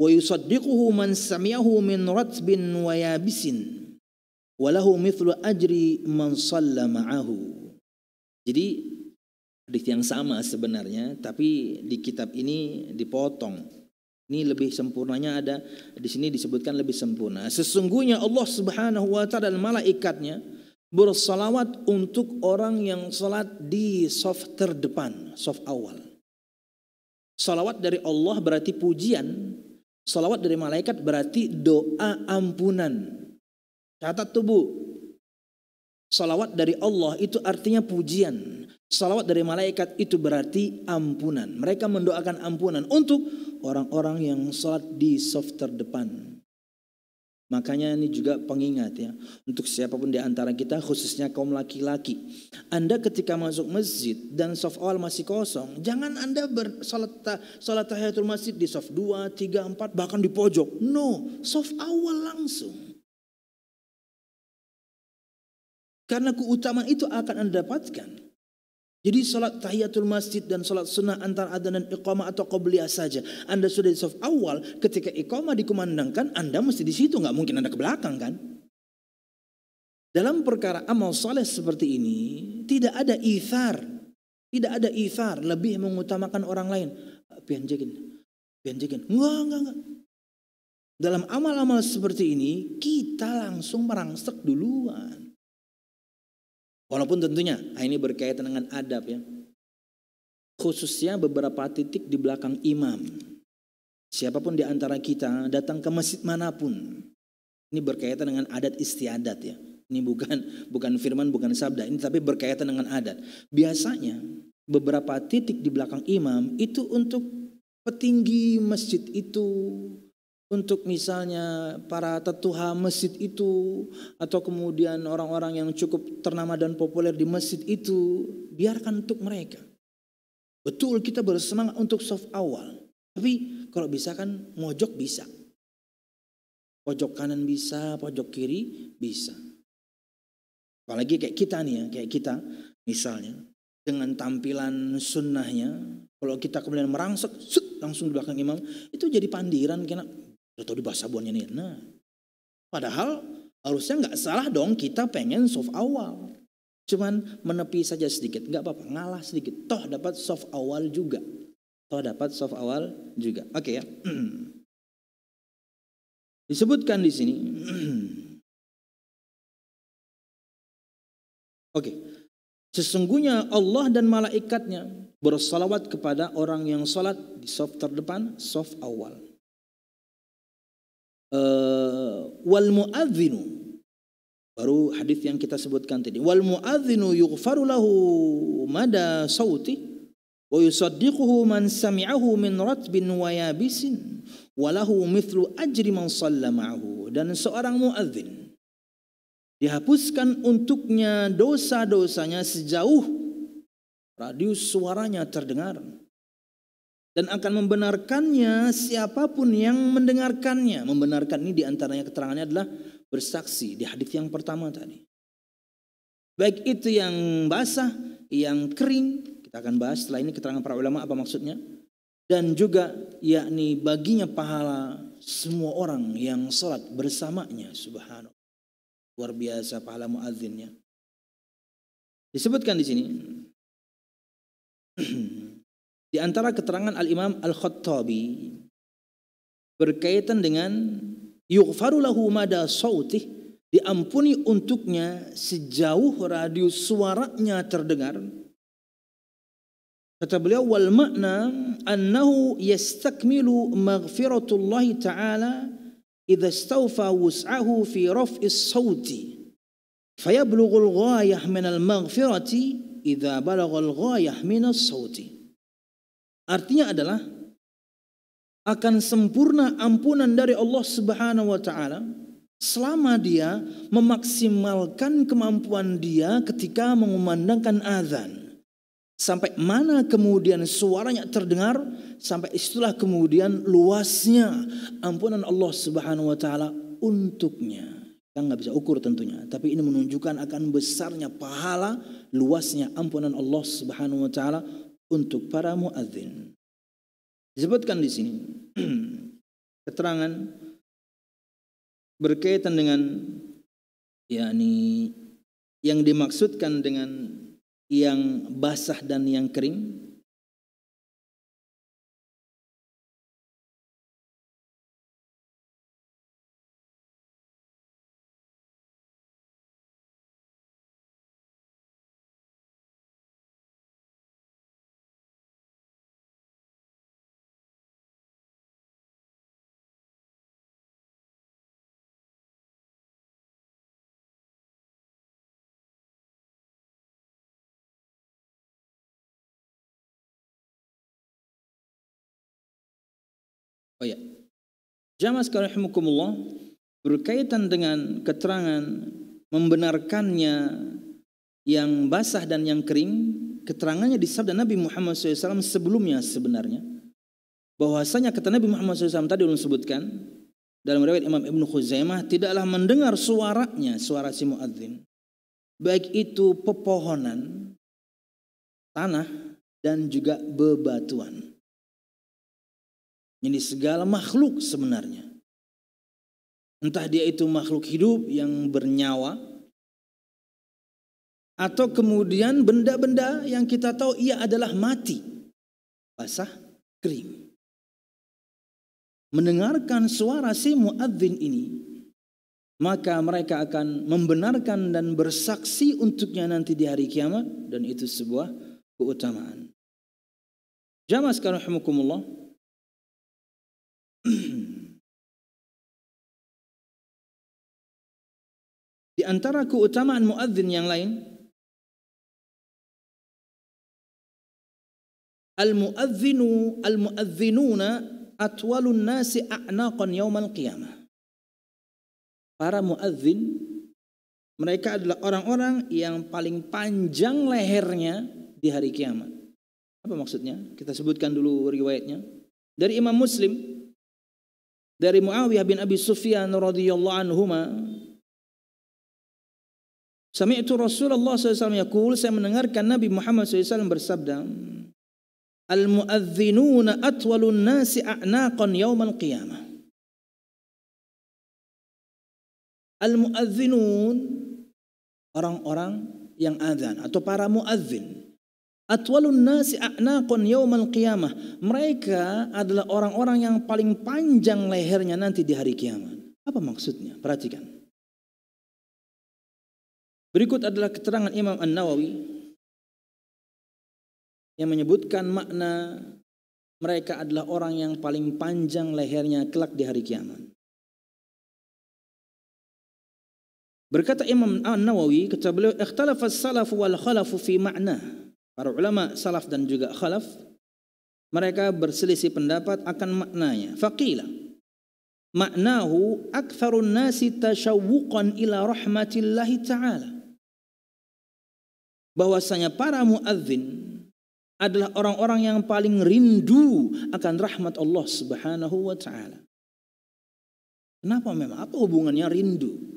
wa yusaddiquhu man min ratbin wa yabisin wa lahu mithlu ajri man Jadi hadis yang sama sebenarnya tapi di kitab ini dipotong. Ini lebih sempurnanya ada di sini disebutkan lebih sempurna. Sesungguhnya Allah Subhanahu wa taala dan malaikatnya bersalawat untuk orang yang salat di soft terdepan, soft awal. Salawat dari Allah berarti pujian Salawat dari malaikat berarti doa ampunan. Catat tubuh. Salawat dari Allah itu artinya pujian. Salawat dari malaikat itu berarti ampunan. Mereka mendoakan ampunan untuk orang-orang yang sholat di soft terdepan. Makanya ini juga pengingat ya untuk siapapun di antara kita khususnya kaum laki-laki. Anda ketika masuk masjid dan soft awal masih kosong, jangan Anda bersolat salat tahiyatul masjid di soft 2, 3, 4 bahkan di pojok. No, soft awal langsung. Karena keutamaan itu akan Anda dapatkan. Jadi salat tahiyatul masjid dan salat sunnah antara adzan dan iqamah atau qabliyah saja. Anda sudah di saf awal, ketika iqamah dikumandangkan, Anda mesti di situ, nggak mungkin Anda ke belakang kan? Dalam perkara amal saleh seperti ini, tidak ada ithar. Tidak ada ithar, lebih mengutamakan orang lain. Pianjekin, pianjekin. Enggak, enggak, enggak. Dalam amal-amal seperti ini, kita langsung merangsek duluan. Walaupun tentunya ah, ini berkaitan dengan adab ya. Khususnya beberapa titik di belakang imam. Siapapun di antara kita datang ke masjid manapun. Ini berkaitan dengan adat istiadat ya. Ini bukan bukan firman, bukan sabda. Ini tapi berkaitan dengan adat. Biasanya beberapa titik di belakang imam itu untuk petinggi masjid itu, untuk misalnya para tetua masjid itu atau kemudian orang-orang yang cukup ternama dan populer di masjid itu biarkan untuk mereka. Betul kita bersemangat untuk soft awal. Tapi kalau bisa kan mojok bisa. Pojok kanan bisa, pojok kiri bisa. Apalagi kayak kita nih ya, kayak kita misalnya dengan tampilan sunnahnya kalau kita kemudian merangsek, langsung di belakang imam, itu jadi pandiran kena atau di bahasa buannya nih. Nah, padahal harusnya nggak salah dong kita pengen soft awal. Cuman menepi saja sedikit, nggak apa-apa, ngalah sedikit. Toh dapat soft awal juga. Toh dapat soft awal juga. Oke okay ya. Disebutkan di sini. Oke. Okay. Sesungguhnya Allah dan malaikatnya bersalawat kepada orang yang sholat di soft terdepan, soft awal. Eh, wal muadzinu baru hadis yang kita sebutkan tadi wal muadzinu yughfaru lahu mada sauti wa yusaddiquhu man sami'ahu min ratbin wa yabisin walahu mithlu ajri man shalla dan seorang muadzin dihapuskan untuknya dosa-dosanya sejauh radius suaranya terdengar dan akan membenarkannya siapapun yang mendengarkannya. Membenarkan ini diantaranya keterangannya adalah bersaksi di hadis yang pertama tadi. Baik itu yang basah, yang kering, kita akan bahas setelah ini keterangan para ulama apa maksudnya. Dan juga yakni baginya pahala semua orang yang sholat bersamanya subhanallah. Luar biasa pahala muadzinnya. Disebutkan di sini Di antara keterangan Al-Imam Al-Khattabi berkaitan dengan yughfaru lahu mada sautih diampuni untuknya sejauh radius suaranya terdengar. Kata beliau wal makna annahu yastakmilu maghfiratullah ta'ala idza istawfa wus'ahu fi raf'is sauti fayablughu al-ghayah min al-maghfirati idza balagha al-ghayah min as-sauti. Artinya adalah akan sempurna ampunan dari Allah Subhanahu wa taala selama dia memaksimalkan kemampuan dia ketika mengumandangkan azan. Sampai mana kemudian suaranya terdengar, sampai istilah kemudian luasnya ampunan Allah Subhanahu wa taala untuknya. Kita nggak bisa ukur tentunya, tapi ini menunjukkan akan besarnya pahala, luasnya ampunan Allah Subhanahu wa taala untuk para muadzin. Disebutkan di sini keterangan berkaitan dengan yakni yang dimaksudkan dengan yang basah dan yang kering Jamaah sekalian rahimakumullah berkaitan dengan keterangan membenarkannya yang basah dan yang kering, keterangannya di sabda Nabi Muhammad SAW sebelumnya sebenarnya. Bahwasanya kata Nabi Muhammad SAW tadi disebutkan sebutkan dalam riwayat Imam Ibnu Khuzaimah tidaklah mendengar suaranya suara si muadzin baik itu pepohonan tanah dan juga bebatuan ini segala makhluk sebenarnya. Entah dia itu makhluk hidup yang bernyawa atau kemudian benda-benda yang kita tahu ia adalah mati. Basah, kering. Mendengarkan suara si muadzin ini, maka mereka akan membenarkan dan bersaksi untuknya nanti di hari kiamat dan itu sebuah keutamaan. Jamaskan sekalian Di antara keutamaan muadzin yang lain, al-muadzinu al-muadzinuna atwalun nasi a'naqan yaumal qiyamah. Para muadzin mereka adalah orang-orang yang paling panjang lehernya di hari kiamat. Apa maksudnya? Kita sebutkan dulu riwayatnya. Dari Imam Muslim dari Muawiyah bin Abi Sufyan radhiyallahu anhu, anhuma Sami'tu Rasulullah SAW yaqul saya mendengarkan Nabi Muhammad SAW bersabda Al muadzinuna atwalun nasi a'naqan yaumal qiyamah Al muadzinun orang-orang yang azan atau para muadzin Atwalun nasi a'naqun yawmal qiyamah. Mereka adalah orang-orang yang paling panjang lehernya nanti di hari kiamat. Apa maksudnya? Perhatikan. Berikut adalah keterangan Imam An-Nawawi yang menyebutkan makna mereka adalah orang yang paling panjang lehernya kelak di hari kiamat. Berkata Imam An-Nawawi, kata beliau, "Ikhtalafa as-salaf wal khalafu fi ma'na." Para ulama salaf dan juga khalaf mereka berselisih pendapat akan maknanya. Faqila maknahu aktsarun nasi tashawwuqan ila rahmatillahi taala. Bahwasanya para muadzin adalah orang-orang yang paling rindu akan rahmat Allah Subhanahu wa taala. Kenapa memang? Apa hubungannya rindu?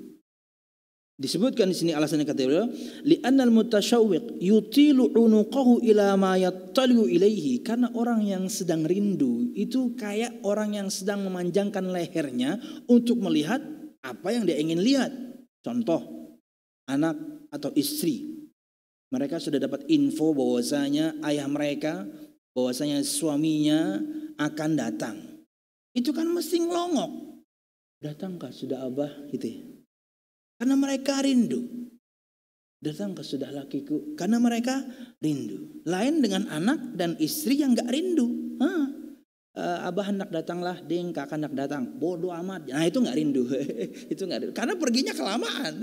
Disebutkan di sini alasannya kata beliau, li anal mutasyawwiq yutilu 'unuqahu ila ma yattalu ilaihi." Karena orang yang sedang rindu itu kayak orang yang sedang memanjangkan lehernya untuk melihat apa yang dia ingin lihat. Contoh, anak atau istri. Mereka sudah dapat info bahwasanya ayah mereka, bahwasanya suaminya akan datang. Itu kan mesti ngelongok. Datangkah sudah abah gitu ya? Karena mereka rindu. Datang ke sudah lakiku. Karena mereka rindu. Lain dengan anak dan istri yang gak rindu. Hah? Eh, uh, abah hendak datanglah, ding kakak hendak datang. Bodoh amat. Nah itu nggak rindu. itu nggak rindu. Karena perginya kelamaan.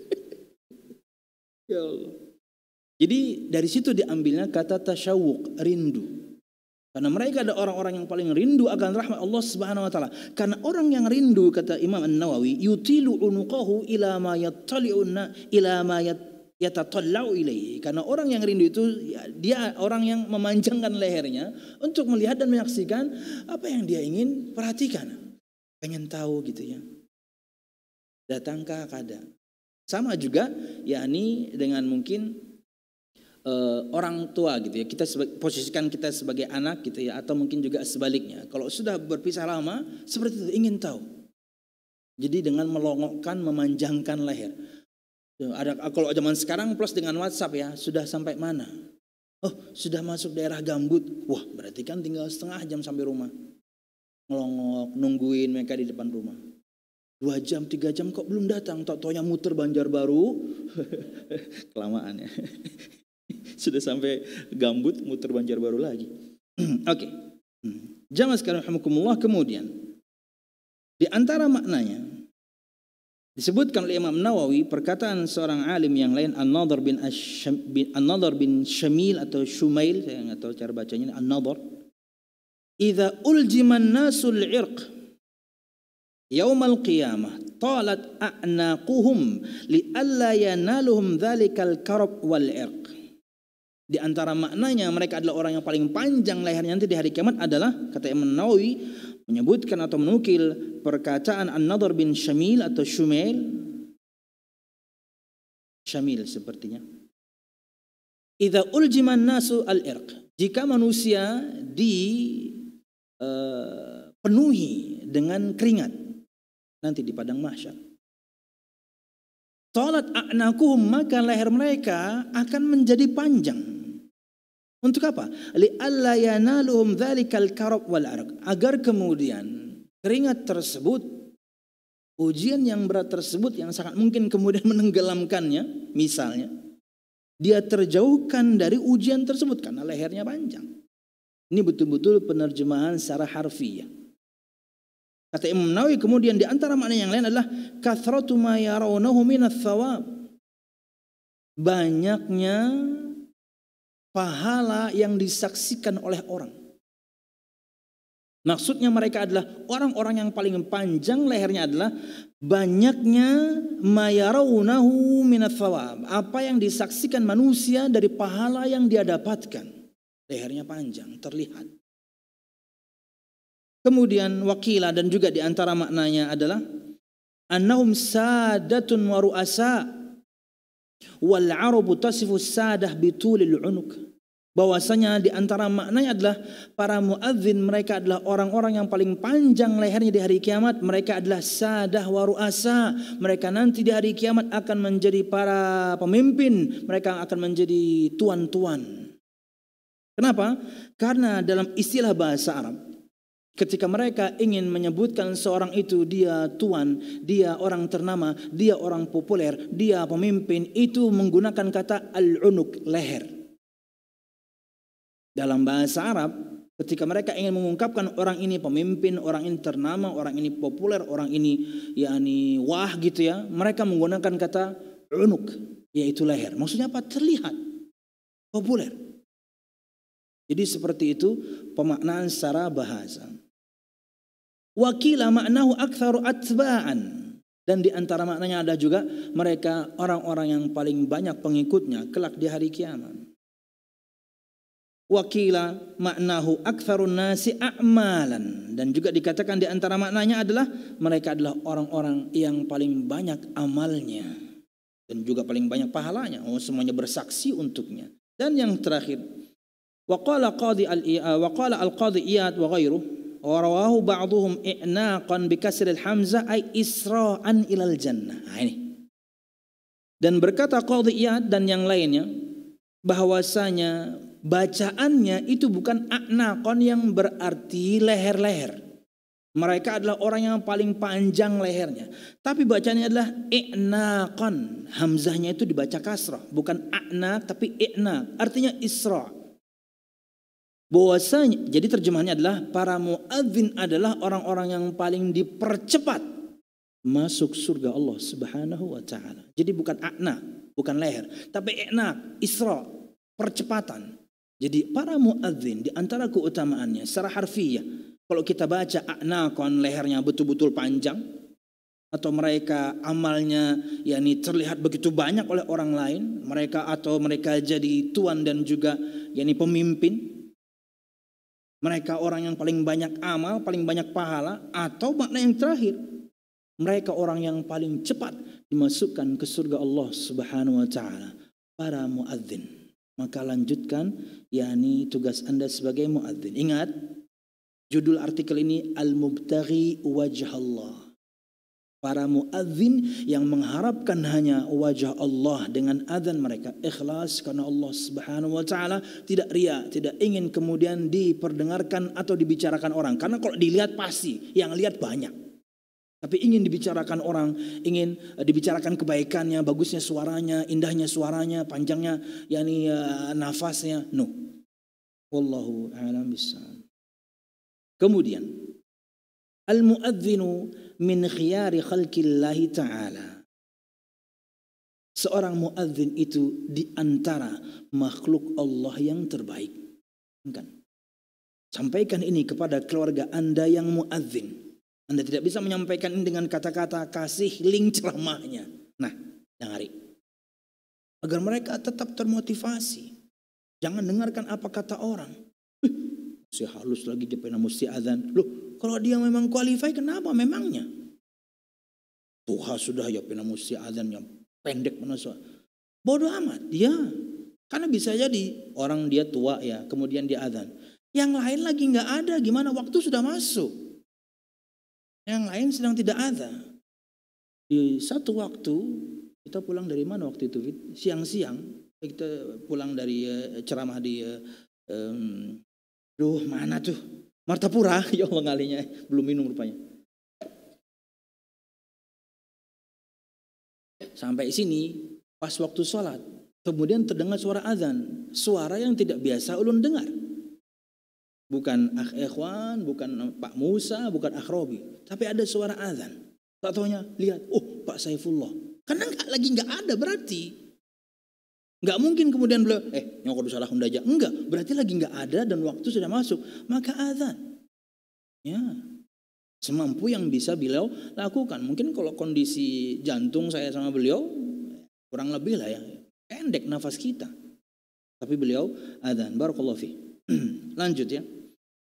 ya Allah. Jadi dari situ diambilnya kata tasyawuk, rindu. Karena mereka ada orang-orang yang paling rindu akan rahmat Allah Subhanahu wa taala. Karena orang yang rindu kata Imam An-Nawawi yutilu unuqahu ila ma yattali'una ila ma yatatallau ilaihi. Karena orang yang rindu itu ya, dia orang yang memanjangkan lehernya untuk melihat dan menyaksikan apa yang dia ingin perhatikan. Pengen tahu gitu ya. Datangkah kada? Sama juga yakni dengan mungkin uh, orang tua gitu ya. Kita seba- posisikan kita sebagai anak gitu ya atau mungkin juga sebaliknya. Kalau sudah berpisah lama seperti itu ingin tahu. Jadi dengan melongokkan, memanjangkan leher. Ya, ada kalau zaman sekarang plus dengan WhatsApp ya, sudah sampai mana? Oh, sudah masuk daerah gambut. Wah, berarti kan tinggal setengah jam sampai rumah. Ngelongok, nungguin mereka di depan rumah. Dua jam, tiga jam kok belum datang. Totonya muter Banjarbaru. Kelamaan ya. Sudah sampai gambut muter baru lagi. Oke. Jamaah sekarang rahimakumullah kemudian di antara maknanya disebutkan oleh Imam Nawawi perkataan seorang alim yang lain An-Nadhr bin Ash bin An-Nadhr bin Syamil atau Shumail saya nggak tahu cara bacanya An-Nadhr Idza uljima nasul irq yaumal qiyamah talat a'naquhum li alla yanaluhum dzalikal karab wal irq di antara maknanya mereka adalah orang yang paling panjang lehernya nanti di hari kiamat adalah kata Imam Nawawi menyebutkan atau menukil perkataan An-Nadhr bin Syamil atau Shumail Syamil sepertinya. Idza uljiman nasu al-irq. Jika manusia dipenuhi eh, dengan keringat nanti di padang mahsyar. Tolat a'nakuhum maka leher mereka akan menjadi panjang. Untuk apa? Li'alla wal Agar kemudian keringat tersebut ujian yang berat tersebut yang sangat mungkin kemudian menenggelamkannya misalnya dia terjauhkan dari ujian tersebut karena lehernya panjang. Ini betul-betul penerjemahan secara harfiah. Kata Imam Nawawi kemudian di antara makna yang lain adalah kathratu ma yarawnahu Banyaknya pahala yang disaksikan oleh orang. Maksudnya mereka adalah orang-orang yang paling panjang lehernya adalah banyaknya mayarawunahu minat thawab. Apa yang disaksikan manusia dari pahala yang dia dapatkan. Lehernya panjang, terlihat. Kemudian wakila dan juga diantara maknanya adalah Annahum sadatun waruasa Wal Arabu tasifu sadah bitulil unuk. Bahwasanya di antara maknanya adalah para muadzin mereka adalah orang-orang yang paling panjang lehernya di hari kiamat. Mereka adalah sadah waruasa. Mereka nanti di hari kiamat akan menjadi para pemimpin. Mereka akan menjadi tuan-tuan. Kenapa? Karena dalam istilah bahasa Arab Ketika mereka ingin menyebutkan seorang itu dia tuan, dia orang ternama, dia orang populer, dia pemimpin, itu menggunakan kata al-unuk, leher. Dalam bahasa Arab, ketika mereka ingin mengungkapkan orang ini pemimpin, orang ini ternama, orang ini populer, orang ini yakni wah gitu ya, mereka menggunakan kata unuk, yaitu leher. Maksudnya apa? Terlihat populer. Jadi seperti itu pemaknaan secara bahasa. Wakila maknahu aktsaru atba'an. Dan di antara maknanya ada juga mereka orang-orang yang paling banyak pengikutnya kelak di hari kiamat. Wakila maknahu aktsarun nasi a'malan dan juga dikatakan di antara maknanya adalah mereka adalah orang-orang yang paling banyak amalnya dan juga paling banyak pahalanya. Oh semuanya bersaksi untuknya. Dan yang terakhir waqala qadi al qadi iyad wa warawahu ba'duhum i'naqan bi kasril hamzah ay isra'an ilal jannah. Nah, ini. Dan berkata Qadhi Iyad dan yang lainnya bahwasanya bacaannya itu bukan aknakon yang berarti leher-leher. Mereka adalah orang yang paling panjang lehernya. Tapi bacanya adalah i'naqan. Hamzahnya itu dibaca kasrah. Bukan akna tapi i'na. Artinya isra bahwasanya jadi terjemahannya adalah para muadzin adalah orang-orang yang paling dipercepat masuk surga Allah Subhanahu wa taala. Jadi bukan akna, bukan leher, tapi ikna, isra, percepatan. Jadi para muadzin di antara keutamaannya secara harfiah kalau kita baca akna, kon lehernya betul-betul panjang atau mereka amalnya yakni terlihat begitu banyak oleh orang lain, mereka atau mereka jadi tuan dan juga yakni pemimpin mereka orang yang paling banyak amal, paling banyak pahala, atau makna yang terakhir, mereka orang yang paling cepat dimasukkan ke surga Allah Subhanahu wa taala. Para muadzin. Maka lanjutkan yakni tugas Anda sebagai muadzin. Ingat, judul artikel ini Al-Mubtaghi Wajhallah. Para muadzin yang mengharapkan hanya wajah Allah dengan adzan mereka ikhlas karena Allah Subhanahu wa taala tidak ria, tidak ingin kemudian diperdengarkan atau dibicarakan orang karena kalau dilihat pasti yang lihat banyak. Tapi ingin dibicarakan orang, ingin eh, dibicarakan kebaikannya, bagusnya suaranya, indahnya suaranya, panjangnya yakni uh, eh, nafasnya. No. Wallahu a'lam bissawab. Kemudian Al-muadzinu min khiyari khalqillahi ta'ala. Seorang muadzin itu di antara makhluk Allah yang terbaik. Kan? Sampaikan ini kepada keluarga Anda yang muadzin. Anda tidak bisa menyampaikan ini dengan kata-kata kasih link ceramahnya. Nah, dengari. Agar mereka tetap termotivasi. Jangan dengarkan apa kata orang. Si halus lagi dia pernah mesti azan. Loh, kalau dia memang qualify, kenapa memangnya? Tuhan sudah ya pina si azan yang pendek soal Bodoh amat dia. Karena bisa jadi orang dia tua ya, kemudian dia azan. Yang lain lagi nggak ada, gimana waktu sudah masuk. Yang lain sedang tidak ada. Di satu waktu, kita pulang dari mana waktu itu? Siang-siang, kita pulang dari eh, ceramah di um, duh mana tuh Martapura, ya Allah ngalinya, belum minum rupanya. Sampai sini, pas waktu sholat, kemudian terdengar suara azan, suara yang tidak biasa ulun dengar. Bukan Akh Ikhwan, bukan Pak Musa, bukan Robi, tapi ada suara azan. Tak lihat, oh Pak Saifullah. Karena nggak lagi nggak ada berarti Enggak mungkin kemudian beliau, eh nyokor salah aja. Enggak, berarti lagi enggak ada dan waktu sudah masuk. Maka azan. Ya, semampu yang bisa beliau lakukan. Mungkin kalau kondisi jantung saya sama beliau kurang lebih lah ya. Pendek nafas kita. Tapi beliau azan. Barakallahu fi. Lanjut ya.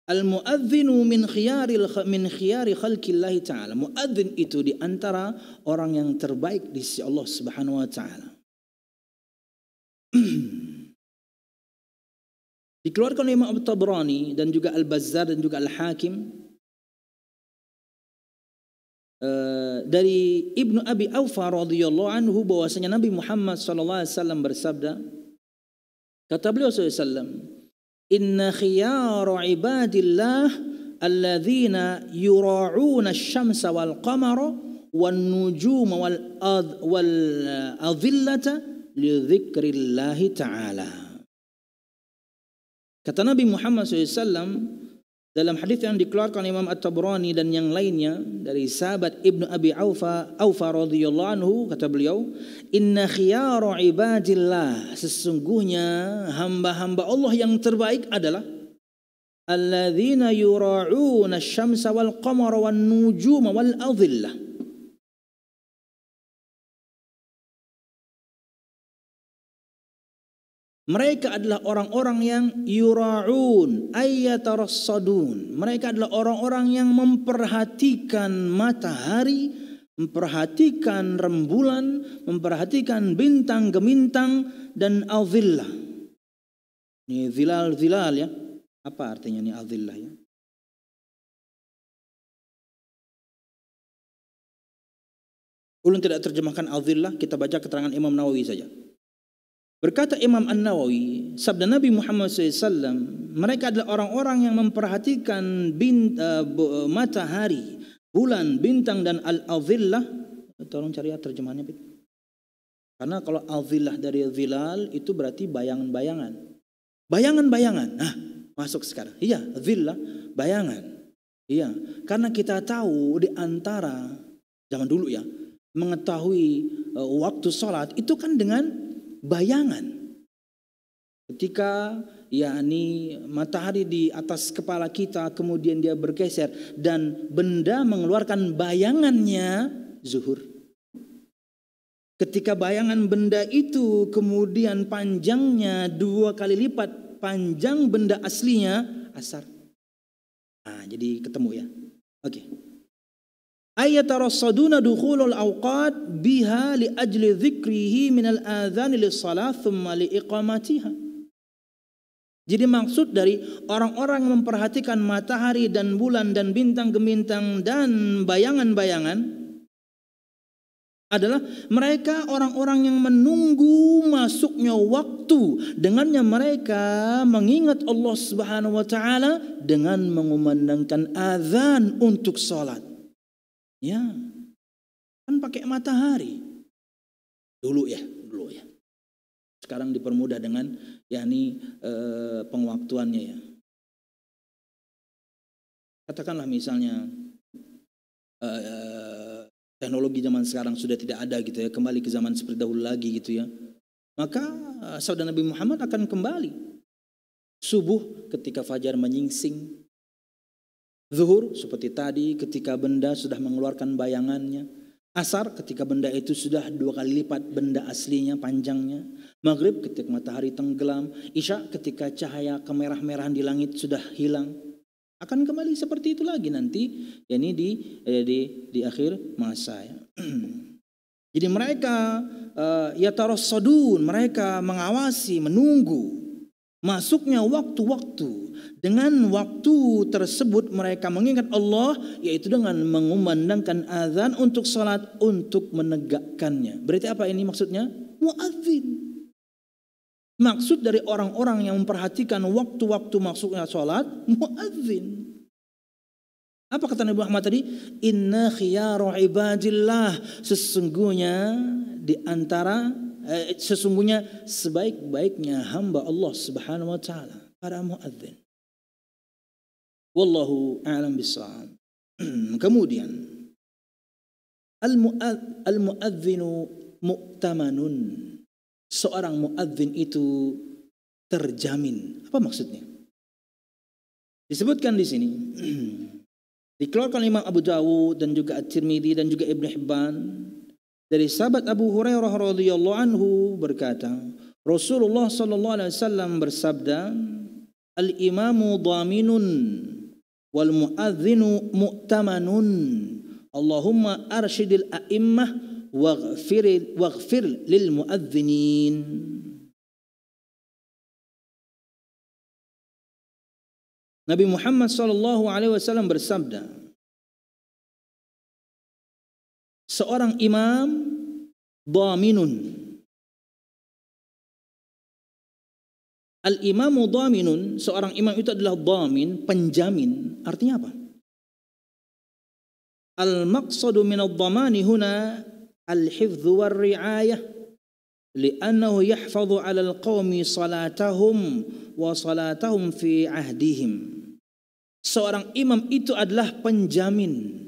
Al muadzinu min khiyari, min khiyari khalqillah taala. Muadzin itu diantara orang yang terbaik di sisi Allah Subhanahu wa taala. Dikeluarkan oleh Imam Tabrani dan juga Al-Bazzar dan juga Al-Hakim uh, dari Ibnu Abi Aufa radhiyallahu anhu bahwasanya Nabi Muhammad sallallahu alaihi wasallam bersabda kata beliau sallallahu alaihi wasallam inna khiyara ibadillah alladzina yura'una asy-syamsa wal qamara wan nujuma wal adh wal eh, adhillata li dzikrillahi ta'ala Kata Nabi Muhammad SAW dalam hadis yang dikeluarkan Imam At-Tabrani dan yang lainnya dari sahabat Ibnu Abi Aufa Aufa radhiyallahu anhu kata beliau inna khiyara ibadillah sesungguhnya hamba-hamba Allah yang terbaik adalah alladzina yura'una asy-syamsa wal qamara wan nujuma wal adhillah Mereka adalah orang-orang yang yura'un, ayatarassadun. Mereka adalah orang-orang yang memperhatikan matahari, memperhatikan rembulan, memperhatikan bintang gemintang dan azillah. Ini zilal-zilal ya. Apa artinya ini azillah ya? Ulun tidak terjemahkan azillah, kita baca keterangan Imam Nawawi saja. Berkata Imam An-Nawawi, sabda Nabi Muhammad SAW, mereka adalah orang-orang yang memperhatikan bint, uh, eh, eh, matahari, bulan, bintang, dan al-azillah. Tolong cari ya terjemahannya. Karena kalau al-zillah dari zilal itu berarti bayangan-bayangan. Bayangan-bayangan. Nah, masuk sekarang. Iya, zillah, bayangan. Iya, karena kita tahu di antara, zaman dulu ya, mengetahui eh, waktu sholat itu kan dengan bayangan. Ketika ya, ini matahari di atas kepala kita kemudian dia bergeser dan benda mengeluarkan bayangannya zuhur. Ketika bayangan benda itu kemudian panjangnya dua kali lipat panjang benda aslinya asar. Nah, jadi ketemu ya. Oke. Okay dukhulul biha li ajli minal salat thumma li iqamatiha. Jadi maksud dari orang-orang memperhatikan matahari dan bulan dan bintang gemintang dan bayangan-bayangan adalah mereka orang-orang yang menunggu masuknya waktu dengannya mereka mengingat Allah Subhanahu wa taala dengan mengumandangkan azan untuk salat. Ya, kan pakai matahari. Dulu ya, dulu ya. Sekarang dipermudah dengan yakni eh, pengwaktuannya ya. Katakanlah misalnya eh, eh teknologi zaman sekarang sudah tidak ada gitu ya, kembali ke zaman seperti dahulu lagi gitu ya. Maka eh, saudara Nabi Muhammad akan kembali subuh ketika fajar menyingsing Zuhur seperti tadi ketika benda sudah mengeluarkan bayangannya. Asar ketika benda itu sudah dua kali lipat benda aslinya panjangnya. Maghrib ketika matahari tenggelam. Isya ketika cahaya kemerah-merahan di langit sudah hilang. Akan kembali seperti itu lagi nanti. Ini yani di, eh, di, di akhir masa ya. Jadi mereka uh, eh, ya sodun, mereka mengawasi, menunggu Masuknya waktu-waktu. Dengan waktu tersebut mereka mengingat Allah yaitu dengan mengumandangkan azan untuk salat untuk menegakkannya. Berarti apa ini maksudnya? Muadzin. Maksud dari orang-orang yang memperhatikan waktu-waktu masuknya salat muadzin. Apa kata Nabi Muhammad tadi? Inna khiyaru ibadillah. Sesungguhnya di Eh, eh, sesungguhnya sebaik-baiknya hamba Allah Subhanahu wa taala para muadzin. Wallahu a'lam bissawab. Kemudian al-muadzinu mu'tamanun. Seorang muadzin itu terjamin. Apa maksudnya? Disebutkan di sini dikeluarkan Imam Abu Dawud dan juga At-Tirmidzi dan juga Ibn Hibban dari sahabat Abu Hurairah radhiyallahu anhu berkata, Rasulullah sallallahu alaihi wasallam bersabda, "Al imamu dhaminun wal muadzinu mu'tamanun." Allahumma arshidil a'immah waghfir waghfir lil muadzinin. Nabi Muhammad sallallahu alaihi wasallam bersabda, seorang imam dhaminun. Al-imamu dhaminun, seorang imam itu adalah dhamin, penjamin. Artinya apa? Al-maqsadu min ad-dhamani huna al-hifdh war riayah li'annahu yahfadhu 'ala al-qaumi salatahum wa salatahum fi ahdihim. Seorang imam itu adalah penjamin.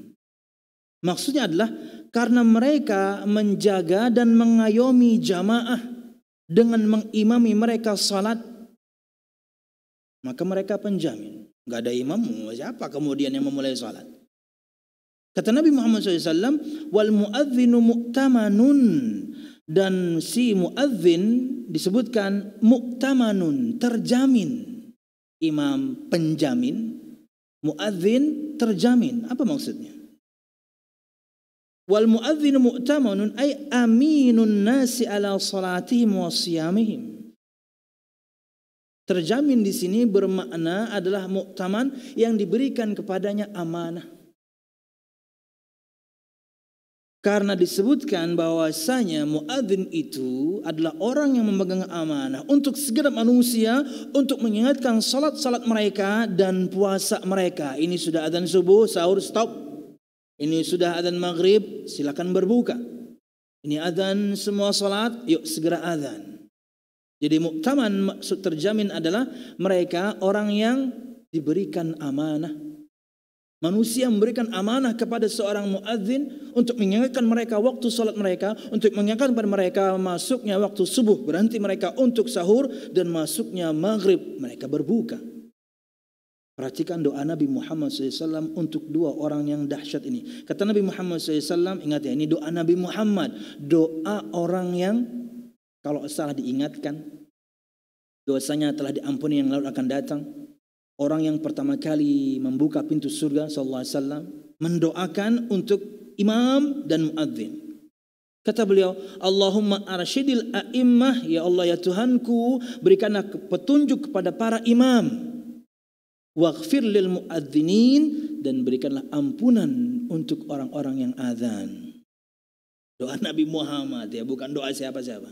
Maksudnya adalah karena mereka menjaga dan mengayomi jamaah dengan mengimami mereka salat maka mereka penjamin nggak ada imam siapa kemudian yang memulai salat kata Nabi Muhammad SAW wal muadzinu mu'tamanun dan si muadzin disebutkan muktamanun terjamin imam penjamin muadzin terjamin apa maksudnya Wal muadzin mu'tamanun ay aminun nasi ala salatihim wa siyamihim. Terjamin di sini bermakna adalah muktaman yang diberikan kepadanya amanah. Karena disebutkan bahwasanya muadzin itu adalah orang yang memegang amanah untuk segera manusia untuk mengingatkan salat-salat mereka dan puasa mereka. Ini sudah adzan subuh, sahur stop. Ini sudah adzan maghrib, silakan berbuka. Ini adzan semua salat, yuk segera adzan. Jadi muktaman maksud terjamin adalah mereka orang yang diberikan amanah. Manusia memberikan amanah kepada seorang muadzin untuk mengingatkan mereka waktu salat mereka, untuk mengingatkan kepada mereka masuknya waktu subuh, berhenti mereka untuk sahur dan masuknya maghrib mereka berbuka. Perhatikan doa Nabi Muhammad SAW untuk dua orang yang dahsyat ini. Kata Nabi Muhammad SAW, ingat ya ini doa Nabi Muhammad. Doa orang yang kalau salah diingatkan, dosanya telah diampuni yang lalu akan datang. Orang yang pertama kali membuka pintu surga Sallallahu Alaihi Wasallam mendoakan untuk imam dan muadzin. Kata beliau, Allahumma arshidil a'immah, ya Allah ya Tuhanku, berikanlah petunjuk kepada para imam Waghfir lil muadzinin dan berikanlah ampunan untuk orang-orang yang azan. Doa Nabi Muhammad ya, bukan doa siapa-siapa.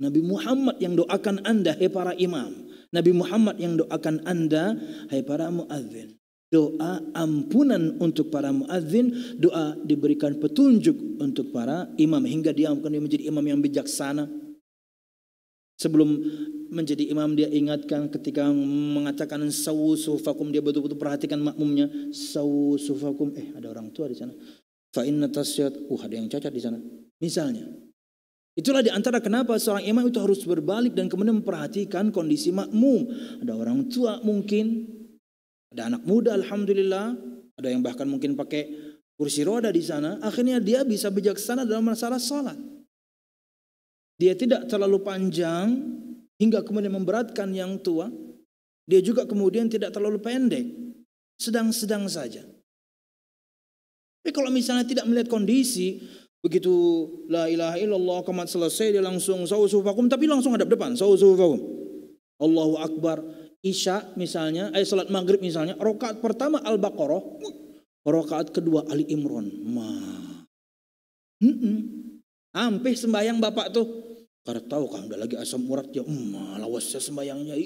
Nabi Muhammad yang doakan Anda hai para imam. Nabi Muhammad yang doakan Anda hai para muadzin. Doa ampunan untuk para muadzin, doa diberikan petunjuk untuk para imam hingga dia akan menjadi imam yang bijaksana Sebelum menjadi imam dia ingatkan ketika mengatakan sawu sufakum dia betul-betul perhatikan makmumnya sawu sufakum eh ada orang tua di sana fa inna tasyat uh ada yang cacat di sana misalnya Itulah diantara kenapa seorang imam itu harus berbalik dan kemudian memperhatikan kondisi makmum. Ada orang tua mungkin, ada anak muda alhamdulillah, ada yang bahkan mungkin pakai kursi roda di sana. Akhirnya dia bisa bijaksana dalam masalah sholat. Dia tidak terlalu panjang hingga kemudian memberatkan yang tua. Dia juga kemudian tidak terlalu pendek. Sedang-sedang saja. Tapi kalau misalnya tidak melihat kondisi, begitu la ilaha illallah komat selesai dia langsung sausufakum tapi langsung hadap depan sausufakum. Allahu akbar. Isya misalnya, eh salat maghrib misalnya, rokaat pertama Al-Baqarah, rokaat kedua Ali Imran. Ma. Mm -mm. Hampir sembahyang bapak tuh. Karena tahu kan udah lagi asam uratnya, um, hmm, lawasnya sembayangnya.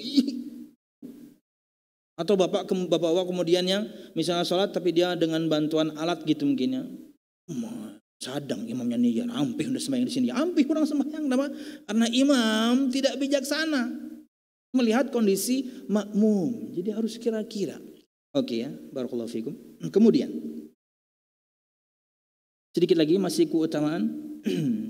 Atau bapak bapak bapak kemudian yang misalnya sholat tapi dia dengan bantuan alat gitu mungkin ya. Um, sadang imamnya nih ya ampih udah sembahyang di sini. ampih kurang sembahyang kenapa? Karena imam tidak bijaksana melihat kondisi makmum. Jadi harus kira-kira. Oke ya, barakallahu fikum. Kemudian sedikit lagi masih keutamaan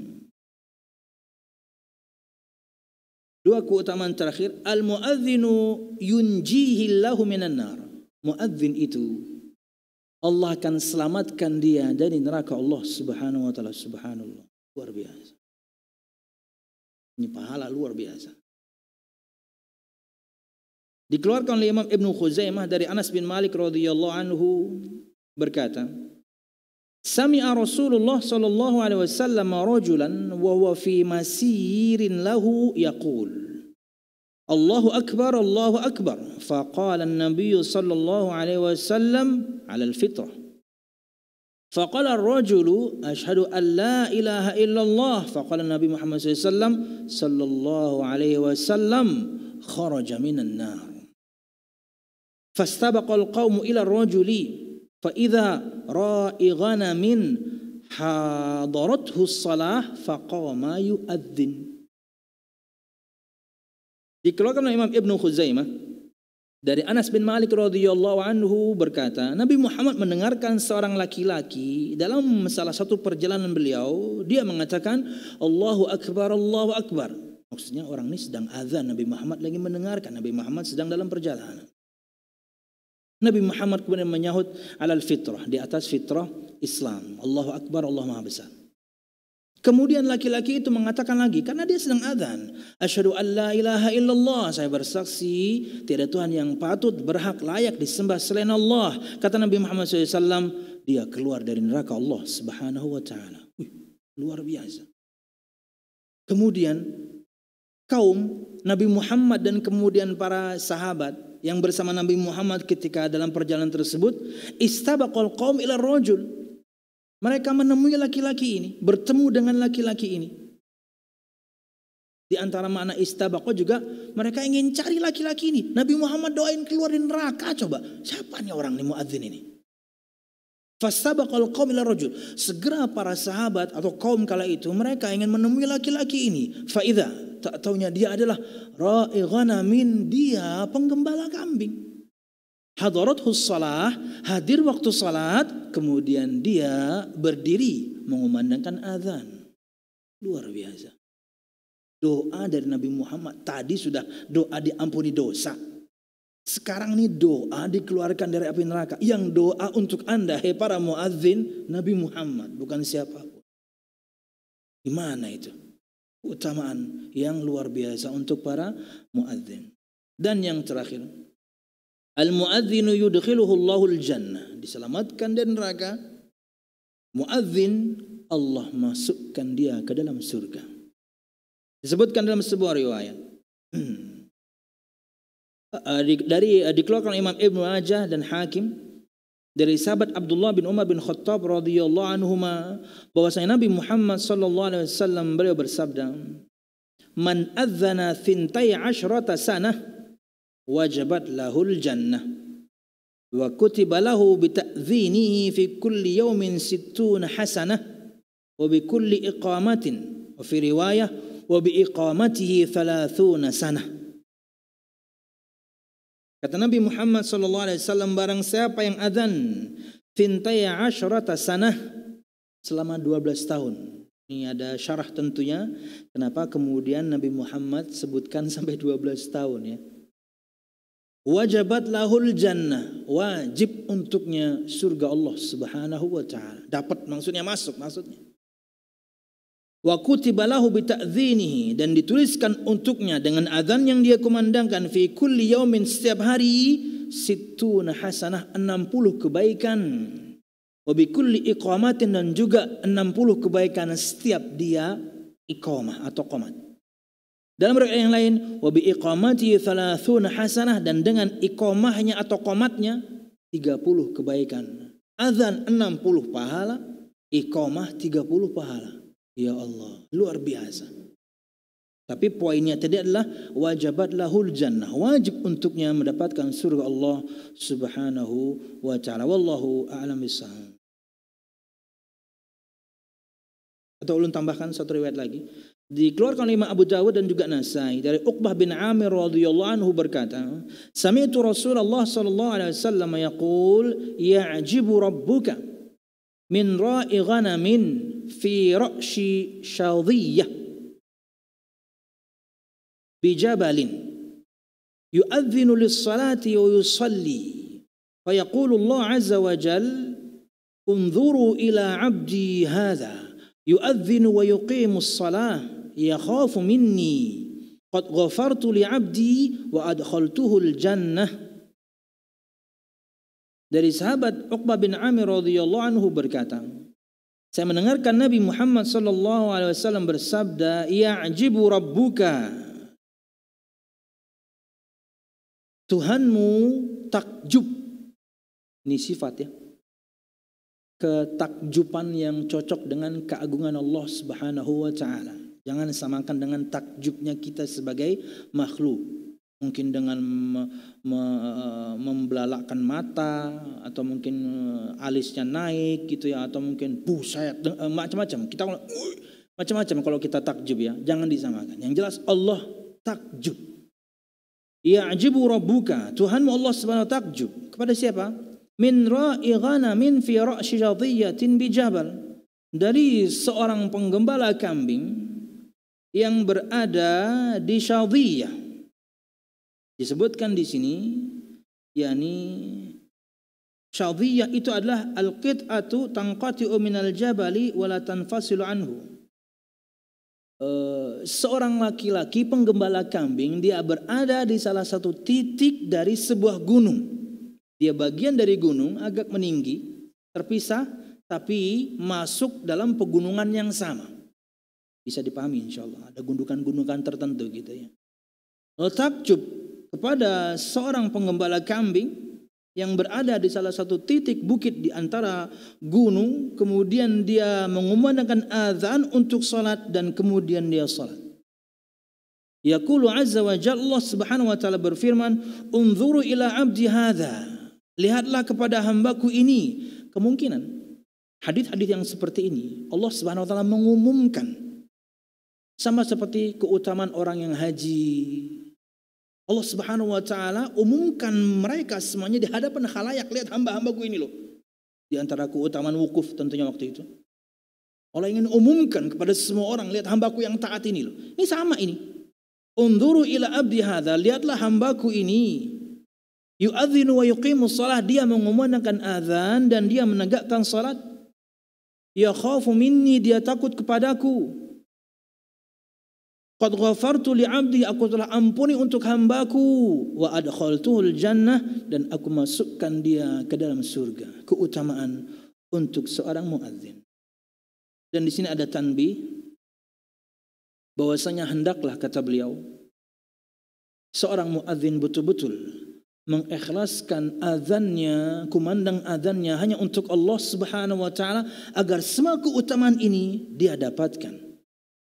Dua keutamaan terakhir, al-muadzinu yunjihillahu minan nar. Muadzin itu Allah akan selamatkan dia dari neraka Allah Subhanahu wa taala. Subhanallah. Luar biasa. Ini pahala luar biasa. Dikeluarkan oleh Imam ibnu Khuzaimah dari Anas bin Malik radhiyallahu anhu berkata, سمع رسول الله صلى الله عليه وسلم رجلا وهو في مسير له يقول الله أكبر الله أكبر فقال النبي صلى الله عليه وسلم على الفطرة فقال الرجل أشهد أن لا إله إلا الله فقال النبي محمد صلى الله عليه وسلم صلى الله عليه وسلم خرج من النار فاستبق القوم إلى الرجل Fa'idha ra'i من حضرته الصلاة فقام يؤذن. Dikeluarkan oleh Imam Ibn Khuzaimah dari Anas bin Malik radhiyallahu anhu berkata, Nabi Muhammad mendengarkan seorang laki-laki dalam salah satu perjalanan beliau, dia mengatakan, Allahu Akbar, Allahu Akbar. Maksudnya orang ini sedang azan, Nabi Muhammad lagi mendengarkan, Nabi Muhammad sedang dalam perjalanan. Nabi Muhammad kemudian menyahut alal fitrah di atas fitrah Islam. Allahu Akbar, Allah Maha Besar. Kemudian laki-laki itu mengatakan lagi karena dia sedang adzan, asyhadu alla ilaha illallah, saya bersaksi tidak Tuhan yang patut berhak layak disembah selain Allah. Kata Nabi Muhammad SAW, dia keluar dari neraka Allah Subhanahu wa taala. luar biasa. Kemudian kaum Nabi Muhammad dan kemudian para sahabat yang bersama Nabi Muhammad ketika dalam perjalanan tersebut istabaqal qaum ila rajul mereka menemui laki-laki ini bertemu dengan laki-laki ini di antara makna istabaqo juga mereka ingin cari laki-laki ini Nabi Muhammad doain keluarin neraka coba siapa nih orang nih muadzin ini Fastabaqal qaum ila rajul. Segera para sahabat atau kaum kala itu mereka ingin menemui laki-laki ini. Faida tak taunya dia adalah ra'i dia penggembala kambing. Hadaratul husalah hadir waktu salat, kemudian dia berdiri mengumandangkan azan. Luar biasa. Doa dari Nabi Muhammad tadi sudah doa diampuni dosa. Sekarang ini doa dikeluarkan dari api neraka. Yang doa untuk Anda, hei para muadzin, Nabi Muhammad, bukan siapapun. Gimana itu? utamaan yang luar biasa untuk para muadzin. Dan yang terakhir, al-muadzinu yudkhiluhullahu al-jannah. Diselamatkan dari neraka. Muadzin Allah masukkan dia ke dalam surga. Disebutkan dalam sebuah riwayat. Eh, dari eh, dikeluarkan Imam Ibnu Majah dan Hakim dari sahabat Abdullah bin Umar bin Khattab radhiyallahu anhuma bahwasanya Nabi Muhammad sallallahu alaihi wasallam beliau bersabda Man adzana thintai asyrata sanah wajabat lahul jannah wa kutiba lahu bita'dhinihi fi kulli yawmin sittuna hasanah wa bi kulli iqamatin wa fi riwayah wa bi iqamatihi thalathuna sanah Kata Nabi Muhammad SAW, barang siapa yang adzan fintaya asyrata sanah selama 12 tahun. Ini ada syarah tentunya kenapa kemudian Nabi Muhammad sebutkan sampai 12 tahun ya. Wajabat lahul jannah, wajib untuknya surga Allah Subhanahu wa taala. Dapat maksudnya masuk maksudnya wa kutiba lahu bita'dhinihi dan dituliskan untuknya dengan azan yang dia kumandangkan fi kulli yaumin setiap hari situna hasanah 60 kebaikan wa bi kulli iqamatin dan juga 60 kebaikan setiap dia iqamah atau qomat dalam riwayat yang lain wa bi iqamati 30 hasanah dan dengan iqamahnya atau qomatnya 30 kebaikan azan 60 pahala iqamah 30 pahala Ya Allah, luar biasa. Tapi poinnya tadi adalah wajibat lahul jannah. Wajib untuknya mendapatkan surga Allah subhanahu wa ta'ala. Wallahu a'lam Atau ulun tambahkan satu riwayat lagi. Dikeluarkan oleh Imam Abu Dawud dan juga Nasai dari Uqbah bin Amir radhiyallahu anhu berkata, "Sami'tu Rasulullah sallallahu alaihi wasallam yaqul, ya'jibu rabbuka min ra'i ghanamin في رأش شاضية بجبل يؤذن للصلاة ويصلي فيقول الله عز وجل انظروا إلى عبدي هذا يؤذن ويقيم الصلاة يخاف مني قد غفرت لعبدي وأدخلته الجنة Dari sahabat Uqbah bin Amir radhiyallahu anhu berkata, Saya mendengarkan Nabi Muhammad sallallahu alaihi wasallam bersabda, "Ya'jibu rabbuka." Tuhanmu takjub. Ini sifat ya. Ketakjuban yang cocok dengan keagungan Allah Subhanahu wa taala. Jangan samakan dengan takjubnya kita sebagai makhluk mungkin dengan me, me, membelalakkan mata atau mungkin eh, alisnya naik gitu ya atau mungkin buset eh, macam-macam kita macam-macam kalau kita takjub ya jangan disamakan yang jelas Allah takjub ya'jibu rabbuka Tuhanmu Allah Subhanahu takjub kepada siapa min ra'i min fi ra'si jadiyatin bijabal dari seorang penggembala kambing yang berada di syadiyah Disebutkan di sini yakni syadhiyah itu adalah al-qit'atu tanqati'u minal jabali wala tanfasilu anhu. Uh, seorang laki-laki penggembala kambing dia berada di salah satu titik dari sebuah gunung. Dia bagian dari gunung agak meninggi, terpisah tapi masuk dalam pegunungan yang sama. Bisa dipahami insya Allah. Ada gundukan-gundukan tertentu gitu ya. Letak kepada seorang penggembala kambing yang berada di salah satu titik bukit di antara gunung, kemudian dia mengumandangkan azan untuk salat dan kemudian dia salat. Yaqulu azza wa jalla Allah Subhanahu wa taala berfirman, "Unzuru ila abdi hadza." Lihatlah kepada hambaku ini. Kemungkinan hadis-hadis yang seperti ini Allah Subhanahu wa taala mengumumkan sama seperti keutamaan orang yang haji, Allah Subhanahu wa taala umumkan mereka semuanya di hadapan khalayak, lihat hamba-hambaku ini loh. Di antara keutamaan wukuf tentunya waktu itu. Allah ingin umumkan kepada semua orang, lihat hambaku yang taat ini loh. Ini sama ini. Unduru ila abdi hadha, lihatlah hambaku ini. Yu'adzinu wa yuqimu salah, dia mengumandangkan azan dan dia menegakkan salat. Ya khafu minni, dia takut kepadaku. Qad ghafartu li 'abdi aku telah ampuni untuk hambaku wa adkhaltuhul jannah dan aku masukkan dia ke dalam surga. Keutamaan untuk seorang muadzin. Dan di sini ada tanbih bahwasanya hendaklah kata beliau seorang muadzin betul-betul mengikhlaskan azannya, kumandang azannya hanya untuk Allah Subhanahu wa taala agar semua keutamaan ini dia dapatkan.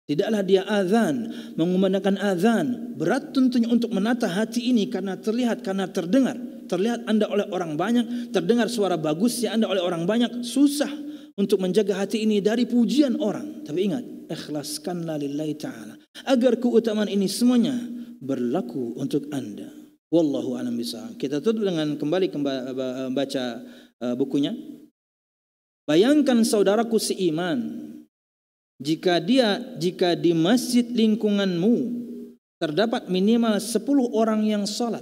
Tidaklah dia azan, mengumandangkan azan. Berat tentunya untuk menata hati ini karena terlihat, karena terdengar. Terlihat Anda oleh orang banyak, terdengar suara bagusnya Anda oleh orang banyak. Susah untuk menjaga hati ini dari pujian orang. Tapi ingat, ikhlaskanlah lillahi ta'ala. Agar keutamaan ini semuanya berlaku untuk Anda. Wallahu alam bisa. Kita tutup dengan kembali baca uh, bukunya. Bayangkan saudaraku seiman, jika dia jika di masjid lingkunganmu terdapat minimal 10 orang yang salat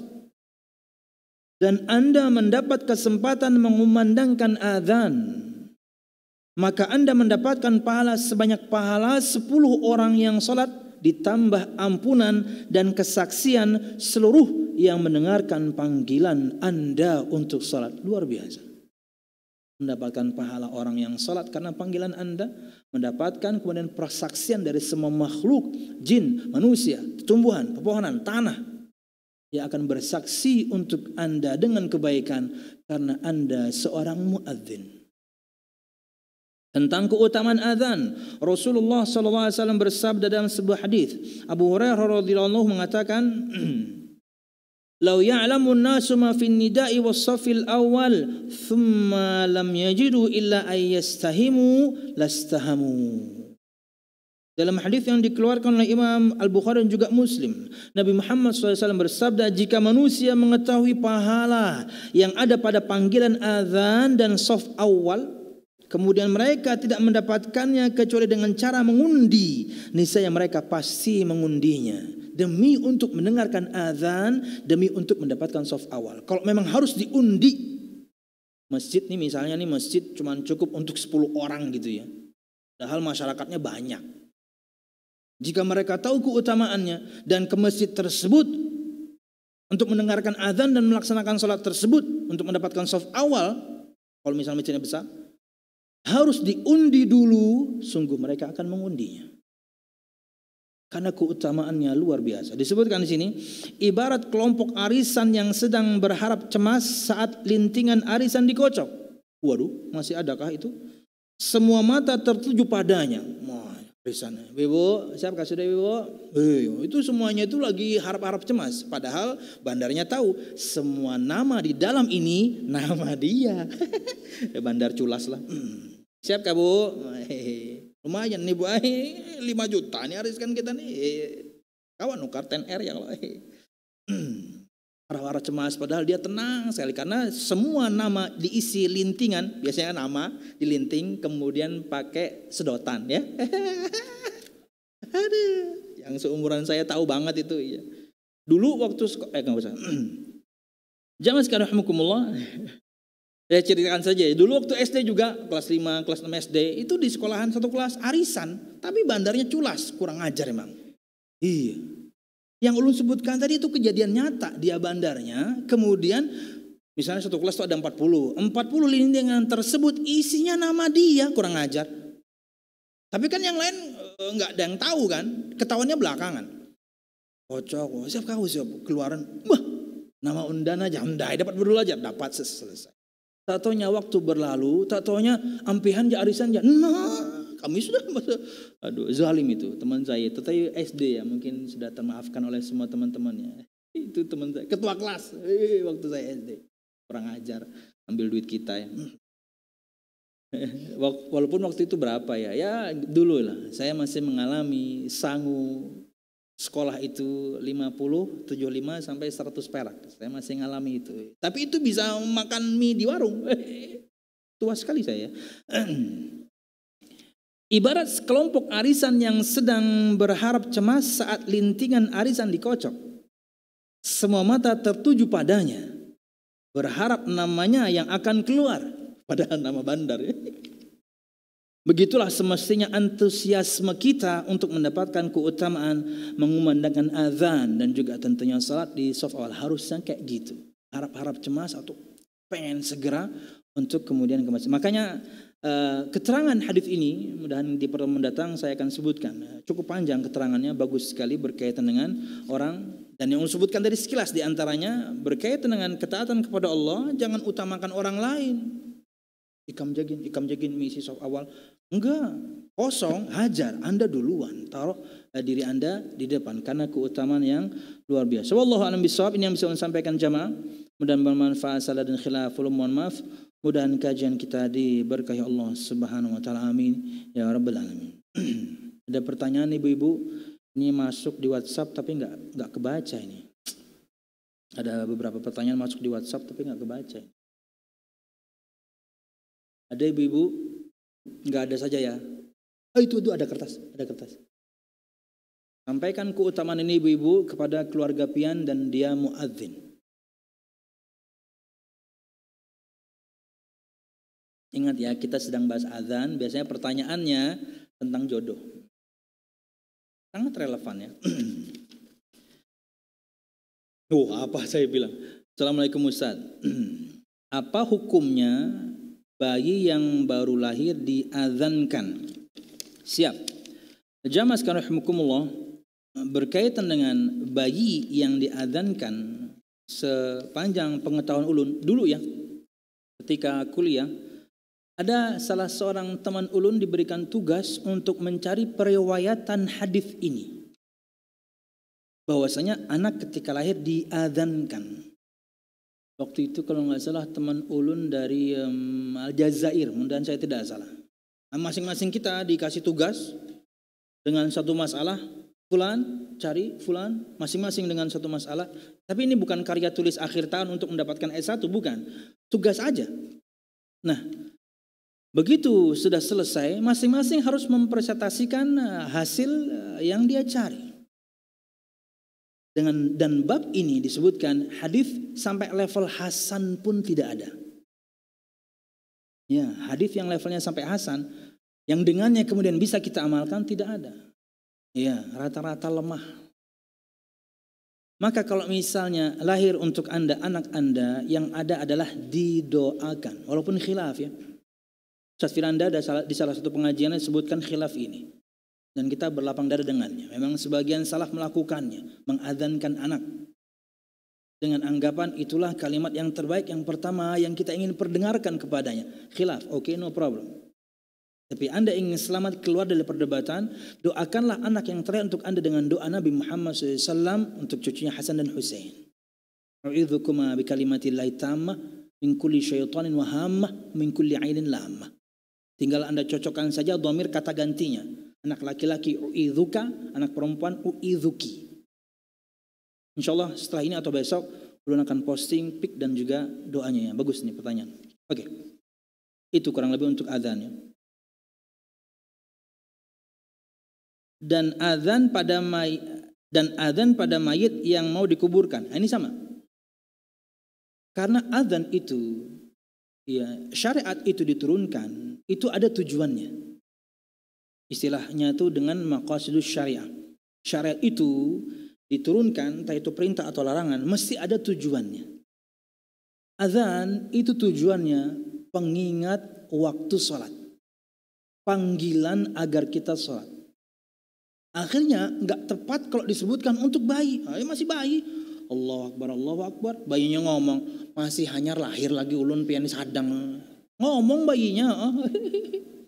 dan Anda mendapat kesempatan mengumandangkan azan maka Anda mendapatkan pahala sebanyak pahala 10 orang yang salat ditambah ampunan dan kesaksian seluruh yang mendengarkan panggilan Anda untuk salat luar biasa mendapatkan pahala orang yang salat karena panggilan Anda, mendapatkan kemudian persaksian dari semua makhluk, jin, manusia, tumbuhan, pepohonan, tanah yang akan bersaksi untuk Anda dengan kebaikan karena Anda seorang muadzin. Tentang keutamaan azan, Rasulullah SAW bersabda dalam sebuah hadis. Abu Hurairah radhiyallahu mengatakan, Lau ya'lamu nasu ma fin nida'i was safil awal thumma lam yajidu illa ayyastahimu lastahamu. Dalam hadis yang dikeluarkan oleh Imam Al-Bukhari dan juga Muslim, Nabi Muhammad SAW bersabda, jika manusia mengetahui pahala yang ada pada panggilan azan dan soft awal, kemudian mereka tidak mendapatkannya kecuali dengan cara mengundi, niscaya mereka pasti mengundinya demi untuk mendengarkan azan, demi untuk mendapatkan soft awal. Kalau memang harus diundi, masjid nih misalnya nih masjid cuma cukup untuk 10 orang gitu ya. Padahal masyarakatnya banyak. Jika mereka tahu keutamaannya dan ke masjid tersebut untuk mendengarkan azan dan melaksanakan sholat tersebut untuk mendapatkan soft awal, kalau misalnya masjidnya besar, harus diundi dulu, sungguh mereka akan mengundinya karena keutamaannya luar biasa. Disebutkan di sini, ibarat kelompok arisan yang sedang berharap cemas saat lintingan arisan dikocok. Waduh, masih adakah itu? Semua mata tertuju padanya. Wah, arisan. siap siapa sudah bebo? Eh, itu semuanya itu lagi harap-harap cemas. Padahal bandarnya tahu semua nama di dalam ini nama dia. Bandar culas lah. Hmm. Siap kak bu? Lumayan nih Bu Ai, 5 juta nih ariskan kita nih. Iya, iya. Kawan nukar TNR yang lain. Iya. Warah-warah cemas padahal dia tenang sekali karena semua nama diisi lintingan, biasanya nama dilinting kemudian pakai sedotan ya. Aduh, yang seumuran saya tahu banget itu ya. Dulu waktu eh nggak usah. Zaman sekarang hukumullah saya ceritakan saja dulu waktu SD juga kelas 5, kelas 6 SD itu di sekolahan satu kelas arisan, tapi bandarnya culas, kurang ajar emang. Iya. Yang ulun sebutkan tadi itu kejadian nyata, dia bandarnya, kemudian misalnya satu kelas itu ada 40, 40 dengan tersebut isinya nama dia, kurang ajar. Tapi kan yang lain eh, nggak ada yang tahu kan, ketahuannya belakangan. Kocok, oh, siap kau siap keluaran. Wah, nama undana aja, dapat berdua aja, dapat selesai. Tak tahunya waktu berlalu, tak tahunya ampihan ya arisan ya. Nah, kami sudah masa aduh zalim itu teman saya. Tetapi SD ya mungkin sudah termaafkan oleh semua teman-temannya. Itu teman saya, ketua kelas waktu saya SD. Kurang ajar ambil duit kita ya. Hmm. Walaupun waktu itu berapa ya? Ya dulu lah. Saya masih mengalami sangu sekolah itu 50, 75 sampai 100 perak. Saya masih ngalami itu. Tapi itu bisa makan mie di warung. Tua sekali saya. Ibarat sekelompok arisan yang sedang berharap cemas saat lintingan arisan dikocok. Semua mata tertuju padanya. Berharap namanya yang akan keluar. Padahal nama bandar Begitulah semestinya antusiasme kita untuk mendapatkan keutamaan mengumandangkan azan dan juga tentunya salat di soft awal harusnya kayak gitu. Harap-harap cemas atau pengen segera untuk kemudian ke masjid. Makanya uh, keterangan hadis ini mudah mudahan di pertemuan datang saya akan sebutkan. Cukup panjang keterangannya, bagus sekali berkaitan dengan orang dan yang disebutkan dari sekilas diantaranya berkaitan dengan ketaatan kepada Allah, jangan utamakan orang lain. Ikam jagin, ikam jagin misi soft awal. Enggak, kosong, hajar. Anda duluan, taruh eh, diri Anda di depan. Karena keutamaan yang luar biasa. Wallahu alam bisawab, ini yang bisa saya sampaikan jamaah. Mudah-mudahan bermanfaat, salah dan khilaful, mohon maaf. Mudahan kajian kita diberkahi Allah Subhanahu wa taala. Amin. Ya rabbal alamin. Ada pertanyaan Ibu-ibu, ini masuk di WhatsApp tapi nggak nggak kebaca ini. Ada beberapa pertanyaan masuk di WhatsApp tapi nggak kebaca. Ini. Ada ibu-ibu nggak ada saja ya. Oh, itu itu ada kertas, ada kertas. Sampaikan keutamaan ini ibu-ibu kepada keluarga pian dan dia muadzin. Ingat ya, kita sedang bahas azan, biasanya pertanyaannya tentang jodoh. Sangat relevan ya. Oh, apa saya bilang? Assalamualaikum Ustaz. apa hukumnya bayi yang baru lahir diazankan. Siap. jamaah sekalian rahimakumullah berkaitan dengan bayi yang diazankan sepanjang pengetahuan ulun dulu ya ketika kuliah ada salah seorang teman ulun diberikan tugas untuk mencari periwayatan hadis ini bahwasanya anak ketika lahir diazankan waktu itu kalau nggak salah teman ulun dari um, Aljazair, mudah-mudahan saya tidak salah. Nah, masing-masing nah, kita dikasih tugas dengan satu masalah, fulan cari fulan, masing-masing dengan satu masalah. Tapi ini bukan karya tulis akhir tahun untuk mendapatkan S1, bukan. Tugas aja. Nah, begitu sudah selesai, masing-masing harus mempresentasikan eh, hasil eh, yang dia cari. Dengan dan bab ini disebutkan hadis sampai level hasan pun tidak ada. Ya, hadis yang levelnya sampai hasan yang dengannya kemudian bisa kita amalkan tidak ada. Ya, rata-rata lemah. Maka kalau misalnya lahir untuk Anda anak Anda yang ada adalah didoakan walaupun khilaf ya. Ustaz Firanda ada di salah satu pengajiannya disebutkan khilaf ini dan kita berlapang dada dengannya. Memang sebagian salah melakukannya, mengadankan anak. Dengan anggapan itulah kalimat yang terbaik yang pertama yang kita ingin perdengarkan kepadanya. Khilaf, oke okay, no problem. Tapi Anda ingin selamat keluar dari perdebatan, doakanlah anak yang terakhir untuk Anda dengan doa Nabi Muhammad SAW untuk cucunya Hasan dan Hussein. A'udhukuma bi kalimatillahi tamma min kulli syaitanin wa min kulli ainin lama. Tinggal Anda cocokkan saja domir kata gantinya Anak laki-laki uidhuka, anak perempuan uidhuki. Insya Allah setelah ini atau besok belum akan posting pik dan juga doanya ya. Bagus nih pertanyaan. Oke. Okay. Itu kurang lebih untuk adzan ya. Dan adzan pada may dan adzan pada mayit yang mau dikuburkan. Nah, ini sama. Karena adzan itu ya syariat itu diturunkan, itu ada tujuannya. Istilahnya itu dengan maqasidus syariah. Syariat itu diturunkan, entah itu perintah atau larangan, mesti ada tujuannya. Azan itu tujuannya pengingat waktu sholat. Panggilan agar kita sholat. Akhirnya nggak tepat kalau disebutkan untuk bayi. Ayo ah, ya masih bayi. Allah Akbar, Allah Akbar. Bayinya ngomong, masih hanya lahir lagi ulun pianis hadang. Ngomong bayinya. Ah.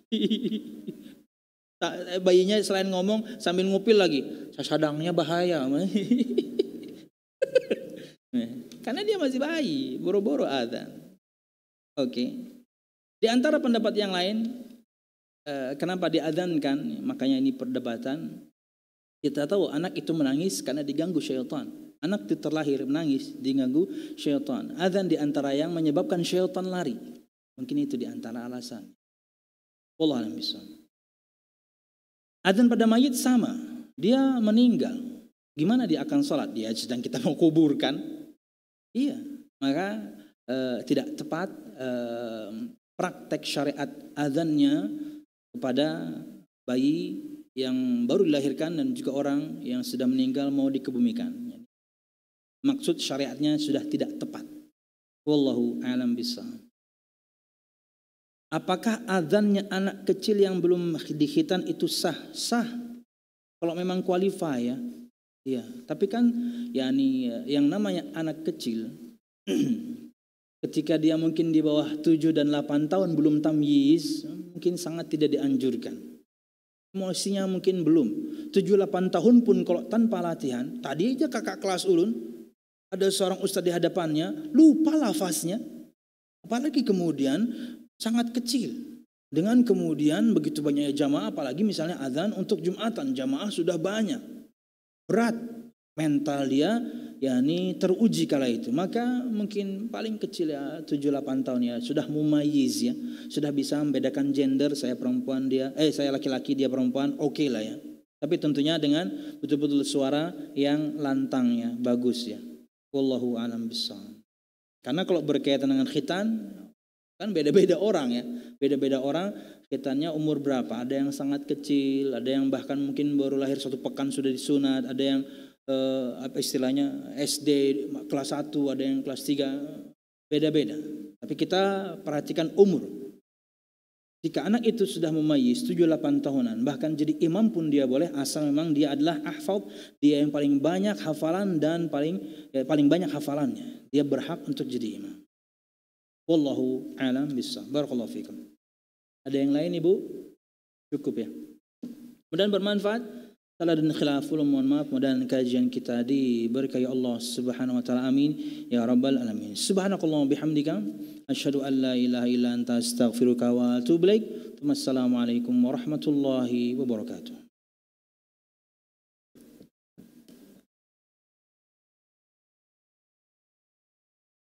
Eh, bayinya selain ngomong sambil ngupil lagi sasadangnya bahaya karena dia masih bayi boro-boro ada. oke okay. di antara pendapat yang lain eh, kenapa kan makanya ini perdebatan kita tahu anak itu menangis karena diganggu syaitan anak itu terlahir menangis diganggu syaitan Adhan di antara yang menyebabkan syaitan lari mungkin itu di antara alasan Allah Adzan pada mayit sama. Dia meninggal. Gimana dia akan sholat? Dia sedang kita mau kuburkan. Iya. Maka e, tidak tepat e, praktek syariat adzannya kepada bayi yang baru dilahirkan dan juga orang yang sudah meninggal mau dikebumikan. Maksud syariatnya sudah tidak tepat. Wallahu alam bisawab. Apakah azannya anak kecil yang belum dihitan itu sah? Sah. Kalau memang qualify ya. Iya, tapi kan yakni yang namanya anak kecil ketika dia mungkin di bawah 7 dan 8 tahun belum tamyiz, mungkin sangat tidak dianjurkan. Emosinya mungkin belum. 7 8 tahun pun kalau tanpa latihan, tadi aja kakak kelas ulun ada seorang ustaz di hadapannya, lupa lafaznya. Apalagi kemudian sangat kecil. Dengan kemudian begitu banyaknya jamaah, apalagi misalnya azan untuk Jumatan, jamaah sudah banyak. Berat mental dia, yakni teruji kala itu. Maka mungkin paling kecil ya 7-8 tahun ya, sudah mumayiz ya. Sudah bisa membedakan gender, saya perempuan dia, eh saya laki-laki dia perempuan, oke okay lah ya. Tapi tentunya dengan betul-betul suara yang lantangnya bagus ya. Wallahu alam besar. Karena kalau berkaitan dengan khitan, Kan beda-beda orang ya, beda-beda orang kaitannya umur berapa. Ada yang sangat kecil, ada yang bahkan mungkin baru lahir satu pekan sudah disunat, ada yang eh, apa istilahnya SD kelas 1, ada yang kelas 3, beda-beda. Tapi kita perhatikan umur. Jika anak itu sudah memayis 7-8 tahunan, bahkan jadi imam pun dia boleh asal memang dia adalah ahfab, dia yang paling banyak hafalan dan paling ya, paling banyak hafalannya. Dia berhak untuk jadi imam. Wallahu alam bisa. Barakallahu fikum. Ada yang lain ibu? Cukup ya. Mudah bermanfaat. Salah dan khilaful mohon maaf. Mudah kajian kita di diberkahi Allah subhanahu wa ta'ala amin. Ya Rabbal Alamin. Subhanakallah bihamdika. Ashadu an la ilaha illa anta astaghfiruka wa atubu Assalamualaikum warahmatullahi wabarakatuh.